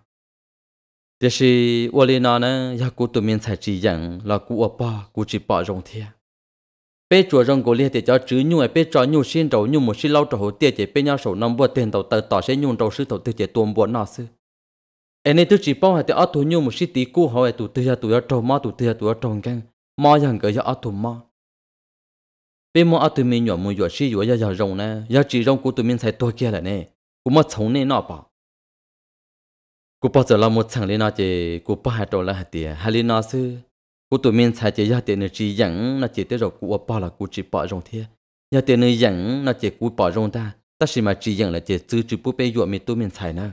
thế thì ô li nó nè ya cụ tụi mình phải chỉ rằng là cụ ở bỏ cụ chỉ bỏ rong thia bé chùa rong cổ liệt thì cho chữ nhu bé cho nhu xin đầu nhu một xin lâu trầu tiệt chỉ bé nhau sổ năm bữa tiền đầu tờ tỏ sẽ nhu đầu sư đầu tiệt chỉ tuôn bữa nọ sư anh nên tôi chỉ bảo hệ thì ở thủ nhu một xin tí cụ hỏi tụi tôi ya tụi ya trầu mà tụi tôi ya tụi ya trồng căng mà rằng cái ya ở thủ mà bây mua ở tụi mình nhỏ mua nhỏ chỉ nhỏ giờ giờ rồng nè giờ chỉ rồng của tụi mình thấy to kia là nè cũng mất sống nè nó bảo cú bao giờ là một thằng lên nó chỉ cú bao hai trâu là hai tiền hai lên nó sư cú tụi mình xài chỉ giờ tiền nữa chỉ dẫn nó chỉ tới rồi cú ở là cú chỉ bỏ rồng thiệt giờ tiền nữa dẫn nó chỉ cú bỏ rồng ta ta chỉ mà chỉ dẫn là chỉ tư chỉ bút bê dọa mình tụi mình xài nè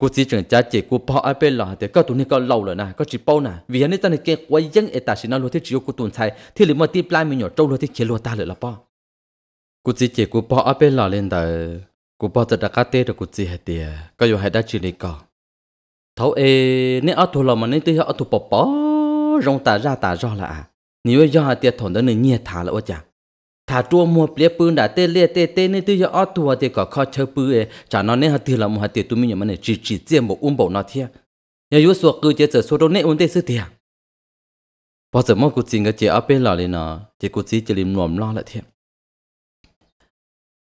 cú chỉ trường cha chị cú bỏ ai bên lò thì có tụi này có lâu rồi nè có chỉ bao nè vì anh ấy ta này kia quay dân ở ta xin nó luôn thì chỉ có tuần thầy thì lấy một tí plai mình nhỏ trâu luôn thì kia luôn ta lại là bao cú chỉ chị cú bỏ ai bên lò lên đời cú bỏ từ đã cá tê rồi cô chỉ hết tiền có dù hết đã chỉ này có thấu ê à. nếu ở thua lòng mà nên tự hiểu ở thua bỏ bỏ rong ta ra ta ra là nếu do hai tiền thổn đó nên nhẹ thả là ô chả thà chua mua bia bún đã tê lia tê tê nên tôi giờ ở tuổi thì có khó chơi bún ấy chả nó nên hạt tiền là một hạt tiền tôi mình nhận mình chỉ chỉ riêng một uống bầu nó thiệt nhà yếu số cứ chơi chơi số đâu nên uống tê sư tiền bao giờ mua cụ chỉ cái chơi ở bên lò lên nó chơi cụ chỉ chơi làm nuông lo lại thiệt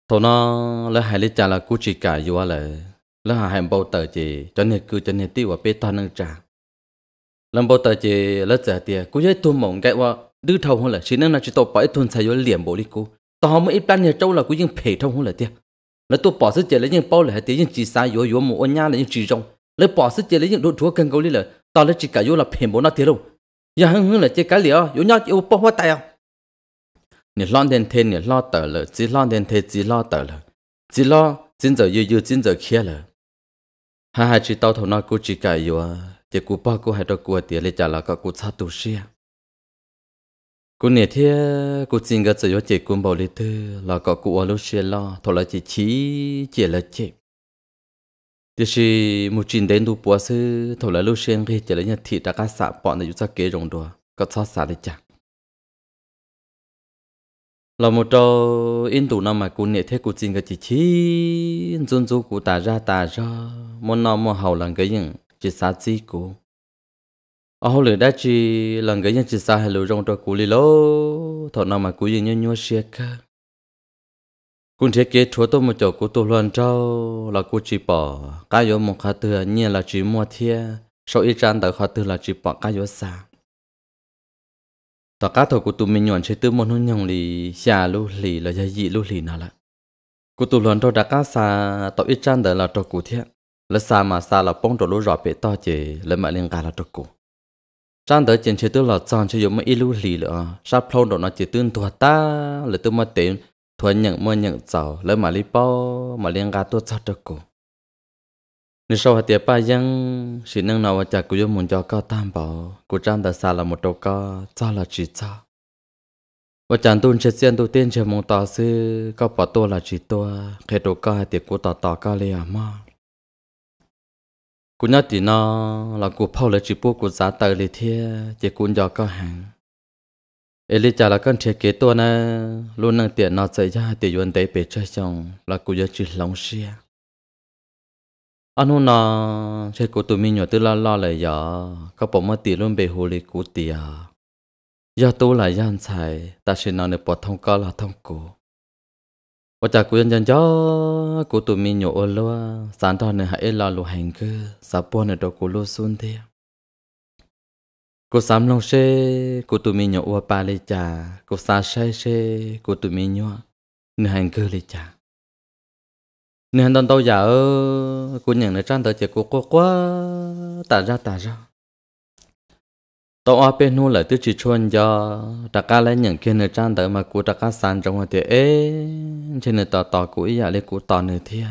thôi nó lấy hai lít trà là cụ chỉ cả vô là lấy hai bao tờ chơi, cho nên cứ cho nên tiêu và bê tông nâng trà làm bao tờ chơi lỡ giờ tiền cứ chỉ tôi mộng cái qua đứa thầu hơn là chỉ nên là chỉ tao bỏ ít thôn xài vô liềm bộ đi cô tao không ít plan nhà trâu là cũng những phê trong hơn là tiếc nó tôi bỏ sức chơi lấy những bao là tiếc những chỉ xài vô vô một nhà là những chỉ rong lấy bỏ sức chơi lấy những đồ chúa cần câu đi là tao lấy chỉ cả vô là phê bộ nó tiếc đâu giờ hưng hưng là chơi cá liều vô nhau chịu bao hoa tay không à. nè lo đến thế nè lo tờ lợ chỉ lo đến thế chỉ lo tờ lợ chỉ lo chính giờ yêu yêu chính giờ kia lợ Hai hai chỉ tao thầu nó cũng chỉ cả yêu à chỉ cú bao cú hai đâu cú tiền lấy trả là các cú sát tu xia cô nè thế cô xin gặp sự cho chị cô bảo lý thư là có cụ ở lúc xe lo thôi là chị chỉ chỉ là chị thì chỉ một chuyện đến đủ bữa sư thôi là lúc xe khi chỉ là nhà thị đã cá sạ bọn này chúng ta kế rồng đùa có thoát sạ đấy chẳng là một trò in tủ năm mà cô nè thế cô xin gặp chị chỉ dân du cú ta ra ta ra món nào mà hầu lần cái gì chỉ sát chỉ cú ở ờ, hồ lửa đã chỉ lần gửi nhân chỉ xa hai lửa rong trôi cú lì lô thọ nào mà cú gì nhau nhau xe cả cũng thế kia chúa tôi một chỗ cú tôi luôn trâu là cú chỉ bỏ cá yếu một khát thừa như là chỉ mua thia sau ít trang tới khát thừa là chỉ bỏ cá yếu xa tao cá thổ cú tôi mình nhọn chế tư môn hôn nhồng lì xà lu lì là gia dị lu lì nào là cú tôi luôn trâu đã cá xa tao ít trang tới là trâu cú thia là xa mà xa là bông trâu lu rõ bể to chỉ là mà liên gà là trâu cú trang tới chuyện chơi tôi là chọn chơi dùng mấy lưu lì nữa sắp lâu độ nó chỉ tương thua ta là tôi mà tìm thua nhận mua nhận giàu lấy mà li bao mà liên gà tôi chót được cô nếu sau hạt tiệp ba dân xin nâng nào chả cứ dùng muốn cho cao tam bảo của trang đã xa là một đầu cao cho là chỉ cho và chẳng tuân chơi xem tôi tên chơi mong tao sư có bỏ tôi là chỉ tôi khi đầu cao hạt tiệp của tao tao cao liền à mà cú nhát thì nó là cú phao lấy chỉ bố cú giá tờ lì thia chỉ cú nhỏ có hàng Eli trả là con trẻ kế tôi nè luôn năng tiền nó chạy ra tiền yuan tế bể chơi chồng là cú nhớ chỉ lòng xia anh hôm nọ trẻ cú tụi mình nhỏ tư la la lại giờ các bộ mất tiền luôn bề hồ lì cú tiền giờ tôi là gian xài ta sẽ nói được bỏ thông ca là thông cú ว่าจากกูยันยันย่อกูตัวมีหนูอ้ลัวสารตอนเนี่ยหายลาลูแห่งคือสับปวนเนี่ยตัวกูลูซุนเทียกูสามลงเชกูตัวมีหนูอ้วปาลิจ่ากูสาเชเชกูตัวมีหนูเนี่ยแห่งคือลิจ่าเนี่ยตอนโตอย่าเออกูอย่างในจ้านเตอเจกูกูกว่าตาจ้าตาจ้า tàu ở bên nu lại tiêu chí chuẩn do đặc ca lấy những kia nơi trang tới mà cú đặc cá sàn trong hoa tiệt ế trên nơi tàu tàu cú ý lấy cú tàu nơi thia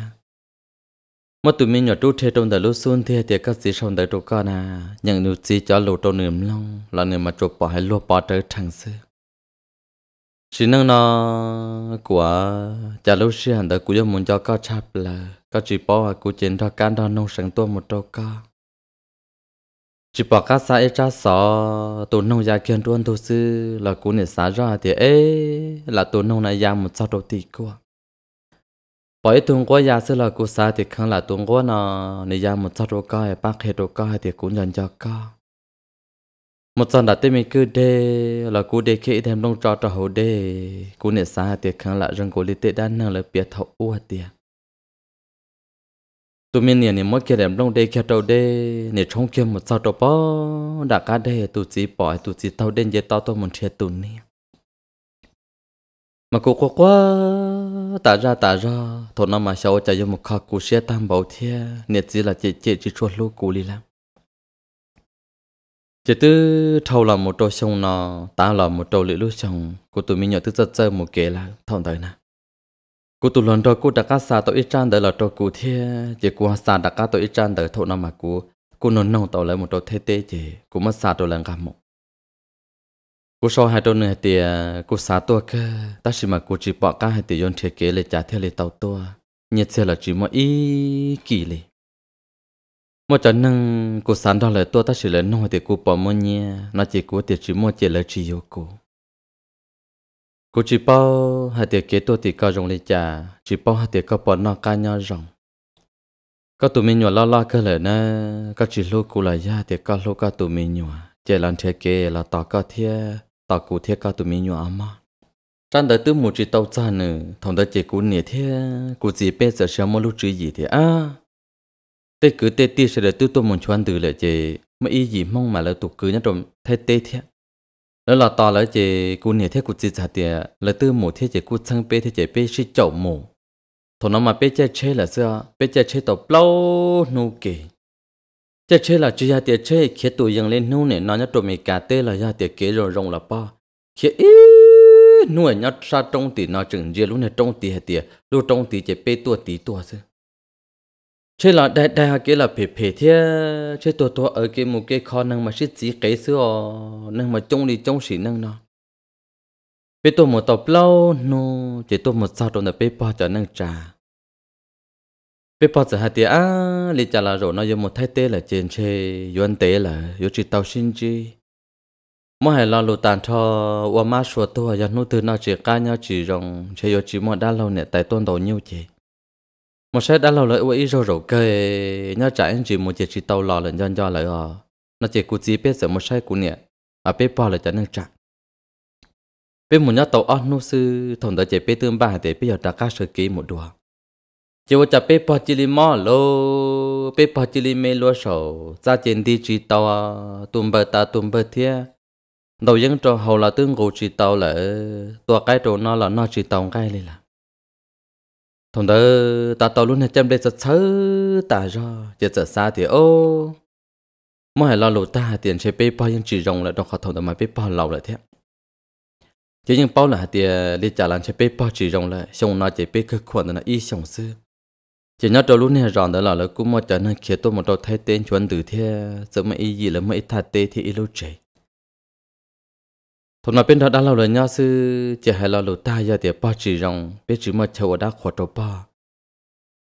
một tụi mình nhỏ chút thế trong đời lúc xuân thia thì các sĩ trong đời trú con à những nụ sĩ cho lù trâu nườm long là nườm mà chụp bỏ hay lúa bỏ tới thằng xưa chỉ năng nó của cha lúc xưa hẳn đời cú yêu muốn cho có cha là có chỉ bỏ cú chiến cho can đó nông sáng tua một trâu con chỉ bảo các xã ấy cha sợ tổ nông gia kiên luôn thôi sư là cú nể xã ra thì ấy là tổ nông này gia một sao đầu tỷ qua bởi tuần qua gia sư là cú xã thì khăng là tuần qua nó này gia một sao đầu ca hay bác hệ đầu ca thì cố nhận cho ca một tuần đã tới mình cứ đê là cú đê khi thêm đông trò trò hậu đê cú nể xã thì khăng là rừng cổ lý tệ đan năng là biệt thọ u tiền tụi mình nè nè mỗi kia đẹp đông đây kia đầu đây nè trong kia một sao đầu bò đã cả đây tụi chỉ bỏ tụi chỉ tao đến giờ tao tao muốn chơi tụi nè mà cô quá quá tạ ra tạ ra thôi nó mà sao chạy vô một khắc cô xe tam bảo thia nè chỉ là chị chị chỉ chuột lú cô đi lắm chỉ tư thâu là một trâu sông nó ta là một trâu lưỡi lũ sông của tụi mình nhỏ tư rất chơi một kế là thằng tới nào กูตุลอนโดกูดักกาซาตัวอีจันเดอร์ลอตัวกูเทียเจกูฮาซาดักกาตัวอีจันเดอร์โทนามากูกูนนนงตัวเลยมุดตัวเทเตเจกูมาซาตัวแรงกามกกูชอบให้ตัวเนื้อเตียกูสาตัวเกตาชิมากูจีปอกก้าให้ตียนเทเกเลยจ่าเทเลยเตาตัวเนียเซลจีมออีกี่เลยมอจนึงกูสันดอเลยตัวตาชิเลยน้อยเตียกูปอมเนียนาจีกูเตียจีมอเจเลยจีโยกู cô chỉ bảo hai tiệc kế tôi thì cao rồng lên trà chỉ bảo hai tiệc có bỏ nó ca nhau rồng các tụi mình nhỏ lo lo cái lời nè các chỉ lô cô là gia tiệc cao lô các tụi mình nhỏ chỉ làm thế kế là tao cao thiê tao cụ thiê các tụi mình nhỏ ấm mà trong đời tư một chỉ tàu cha nữa thằng đời chỉ cụ nè thiê cụ chỉ biết giờ xem một lúc chữ gì thì à tê cứ tê tê sẽ đời tư tôi muốn chuyển từ lời chị mà ý gì mong mà là tụi cứ nhất rồi thay tê thiê แล้วเราต่อแล้วเจกูเนี่ยเท่กูจิตจัดเดียแล้วตื้อหมูเท่เจกูช่างเป้เท่เจเป้ชิเจ้าหมูถนอมาเป้เจเช่ละเสื้อเป้เจเช่ต่อเปล่านูเกเจเช่ละจียาเตียเช่เขียตัวยังเล่นนู่นเนี่ยนอนยัดตัวมีกาเต้ละยาเตียเกยรงละป้อเขียอีนู่นยัดซาตรงตีนอจึงเจียรู้เนี่ยตรงตีเตียรู้ตรงตีเจเป้ตัวตีตัวเสื้อ chế là đại đại học kia là phê phê thế chế tổ tổ ở cái một cái kho năng mà sẽ chỉ cái xưa năng mà trông đi trông xỉ năng nó bé tổ một tập lâu nó chế tổ một sao đó là bây bao cho năng trà bé bao giờ hạt à lì trả là rồi nó dùng một thái tế là trên chế yuan tế là yếu chỉ tao xin chi mỗi hai lần lụt tàn thọ qua má sủa tôi giờ nút từ nào chỉ ca nhau chỉ rồng chế yếu chỉ một đa lâu nè tại tôn đầu nhiêu chế một sẽ đã lâu lại với rồi rồi kê nhớ trả anh chỉ một chiếc chỉ tàu lò lên cho cho lại à nó chỉ cú chỉ biết sợ một sai cú nè à biết bỏ là trả nên trả biết một nhớ tàu ăn nô sư thằng đã chỉ biết tương ba để bây giờ đã cá sơ ký một đùa chỉ có trả biết bỏ chỉ li mò lô biết bỏ chỉ li mê lúa sầu ra trên đi chỉ tàu à tùm bờ ta tùm bờ thia đầu dân trò hầu là tương gù chỉ tàu lại tua cái trò nó là nó chỉ tàu cái này là thằng đó ta tao luôn là chăm để sẽ chớ ta cho giờ giờ xa thì ô mỗi lần lột ta tiền chơi bê bao yên chỉ rồng là đọc họ thằng đó mà bê bao lâu lại thế chỉ những bao là tiền đi trả lại chơi bê bao chỉ rồng là xong nó chỉ bê cơ khoản là y xong xưa chỉ nhớ đầu luôn này ròn đó là là cũng một trận kia tôi một đầu thay tên chuẩn từ thế giờ mà y gì là mà mấy thay tê thì y lâu chạy thôn mà bên đó đã lâu rồi nhau sư chỉ hay lo lụt ta giờ thì ba chỉ rong biết chỉ mà chờ đã khó cho ba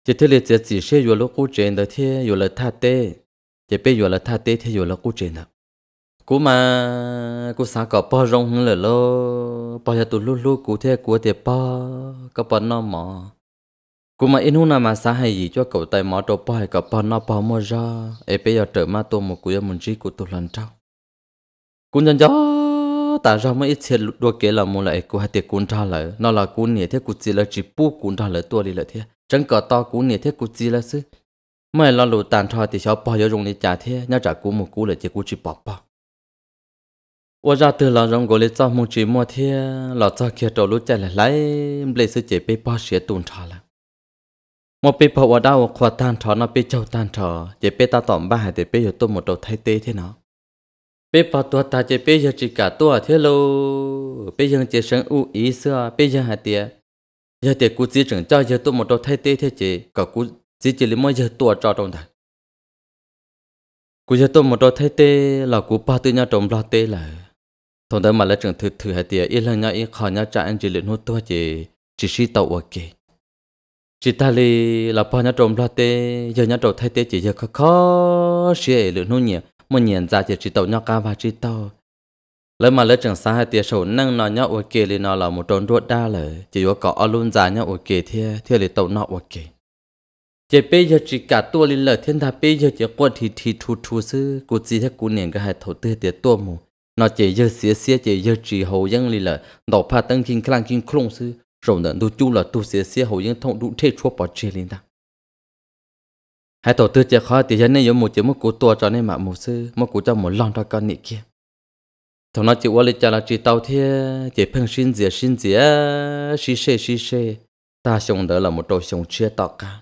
chỉ thấy là chỉ sẽ vừa lúc cố chuyện đó thế vừa là tha tê chỉ biết vừa là tha tê thế vừa là cố chuyện đó cú mà cú sáng có ba rong hơn là lo ba giờ tụi lúc lúc cú thế cú thì ba có ba nó mà cú mà in nào mà sáng hay gì cho cậu tay mỏ trộn ba hay có ba nó ba mua ra ấy bây giờ trở ma tôi một cú giờ mình chỉ cú tụi lần trao cú nhân cho ta ra mấy xe đua kế là mua lại cô hai tiệc cuốn ra lại nó là cuốn nhẹ thế cú chỉ là chỉ bu cuốn ra lại tua đi lại thế chẳng có to cuốn nhẹ thế cú chỉ là xứ mày lo lụt tàn thọ thì cháu bao giờ dùng đi trả thế nhớ trả cú một cú lại chỉ cú chỉ bỏ bỏ và ra từ là rong gọi cho một chỉ mua thế là cho kia trâu lúa chạy lại lấy lấy chỉ bị bao xe tuôn thọ là một bị bỏ đâu khoa tan thọ nó bị châu chỉ bị ta tỏm ba hai thì bị tôi một đầu thay thế nào bây giờ tôi ta chỉ bây giờ chỉ cả tôi thế lo bây giờ chỉ sống u ý xưa bây giờ hạt tiệt giờ tiệt cú chỉ chẳng cho giờ tôi một đầu thay thế thế chỉ cả cú chỉ chỉ lấy mỗi giờ tôi cho trong thằng cú giờ tôi một đầu thay thế là cú ba tư nhau trong lo tê là thằng đó mà lấy trưởng thử thử hạt tiệt ít lần nhau ít khó nhau trả anh chỉ lấy nốt tôi chỉ chỉ xí tàu ok chỉ ta li là bao nhau trong lo tê giờ nhau trong thay thế chỉ giờ khó khó sẽ ấy lựa nốt nhiều một nhìn ra thì chỉ tàu nhau cá và chỉ tàu lỡ mà lỡ chẳng xa hai tia sầu nâng nó nhau ok thì nó là một trốn ruột đa lỡ chỉ có có luôn già nhau ok thế thế là tàu nó ok chỉ bây giờ chỉ cả tua lên lỡ thiên thà bây giờ chỉ quật thì thì thu thu sư cụ chỉ thế cụ niệm cái hai thầu tư tia tua mù nó chỉ giờ xía xía chỉ giờ chỉ hầu dân lì lỡ đổ pha tăng kinh khang kinh khung sư rồi nữa tu chu là tu xía xía hầu dân thông đủ thế chúa bỏ chơi lên ta hai tổ tư chia khó thì dân này dùng một chữ một cú tua cho nên mà một sư một cú cho một lon cho con nị kia thằng nó chịu lấy cho là chỉ tàu thế chỉ phăng xin dìa xin dìa xí xê xí xê ta xong đó là một đồ xong chia tọt cả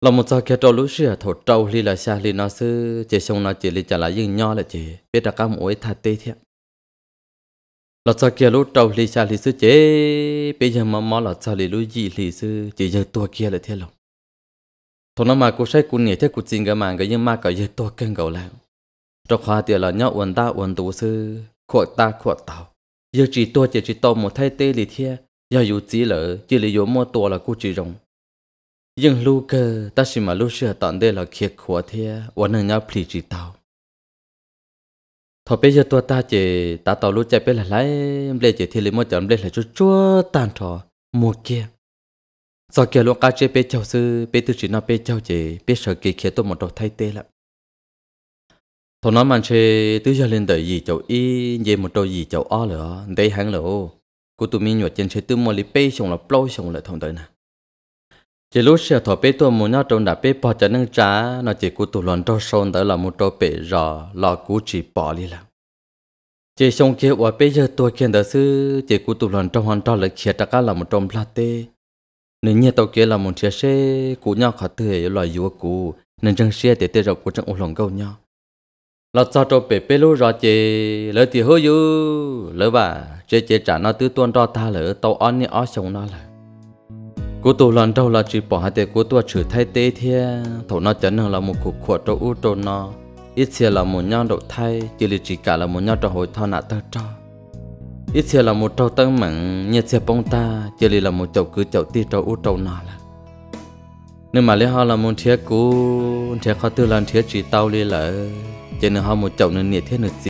là một giờ kia trâu lũ xưa thổ trâu li là xa li nó sư chỉ xong nó chỉ li cho là dừng nho là chỉ biết là các mũi thà tê thiệt là sao kia lũ trâu li xa li sư chế bây giờ mà mò là sao li lũ gì li sư chỉ giờ tua kia là thế lòng thôn nó mà cô say cô nhảy thế cô chinh cái màng cái yếm mà cái gì to cân gầu lại trong khoa tiệt là nhau uẩn ta uẩn tú sư khuất ta khuất tàu giờ chỉ tua chỉ chỉ tôi một thay tê lì thia giờ dù chỉ lỡ chỉ lì dù mua tua là cô chỉ rồng nhưng lu cơ ta chỉ mà lu sửa tận đây là kiệt khóa thia uẩn nâng nhau phì chỉ tàu thọ bây giờ tua ta chỉ ta tàu lu chạy bây là lái bây chỉ thì lì mua chọn bây là chúa chúa tàn thọ mua kia giờ kia lúc cá chê bé cháu sư bé tư chỉ nó bé cháu chị bé sợ kỳ kia tôi một đầu thay tê lắm thôi nói mà chê tư giờ lên đợi gì cháu y về một đầu gì cháu o nữa đây hàng là cô tụi mình nhọt trên chê tư mua lý bé xong là bôi xong là thằng tới nè chỉ lúc xe thọ bé tôi muốn nó trong đã bé bỏ cho nâng trá nó chỉ cô tụi lần đầu sơn tới là một trâu bé rò lò cú chỉ bỏ đi lắm chỉ xong kia và bây giờ tôi kiện đó sư chỉ cô tụi lần trâu hoàn toàn là kia tất cả là một trong plate nên nhà tàu kia là một chiếc xe cũ nhau khó thể loại dùa cũ nên chẳng xe để tê rộng của chẳng ổ lòng câu nhau là cho cho bé bé lú ra chê lỡ thì hơi dữ lỡ bà chê chê trả nó tứ tuôn rõ ta lỡ tàu on ni ó sống nó là cú tù lần đầu là chỉ bỏ hai tê cú tua chữ thay tê thia thầu nó chấn hơn là một cuộc khổ cho u trôn nó ít xe là một nhau độ thay chỉ là chỉ cả là một nhau cho hồi thọ nạ tơ cho ít xe là một trâu tăng mặn nhẹ xe bông ta chỉ là một chậu cứ chậu ti trâu út trâu nọ là nên mà lấy họ là một thiệt cũ thiệt khó tư là thiệt chỉ tao đi là cho nên họ một chậu nên nhiệt thiết nữa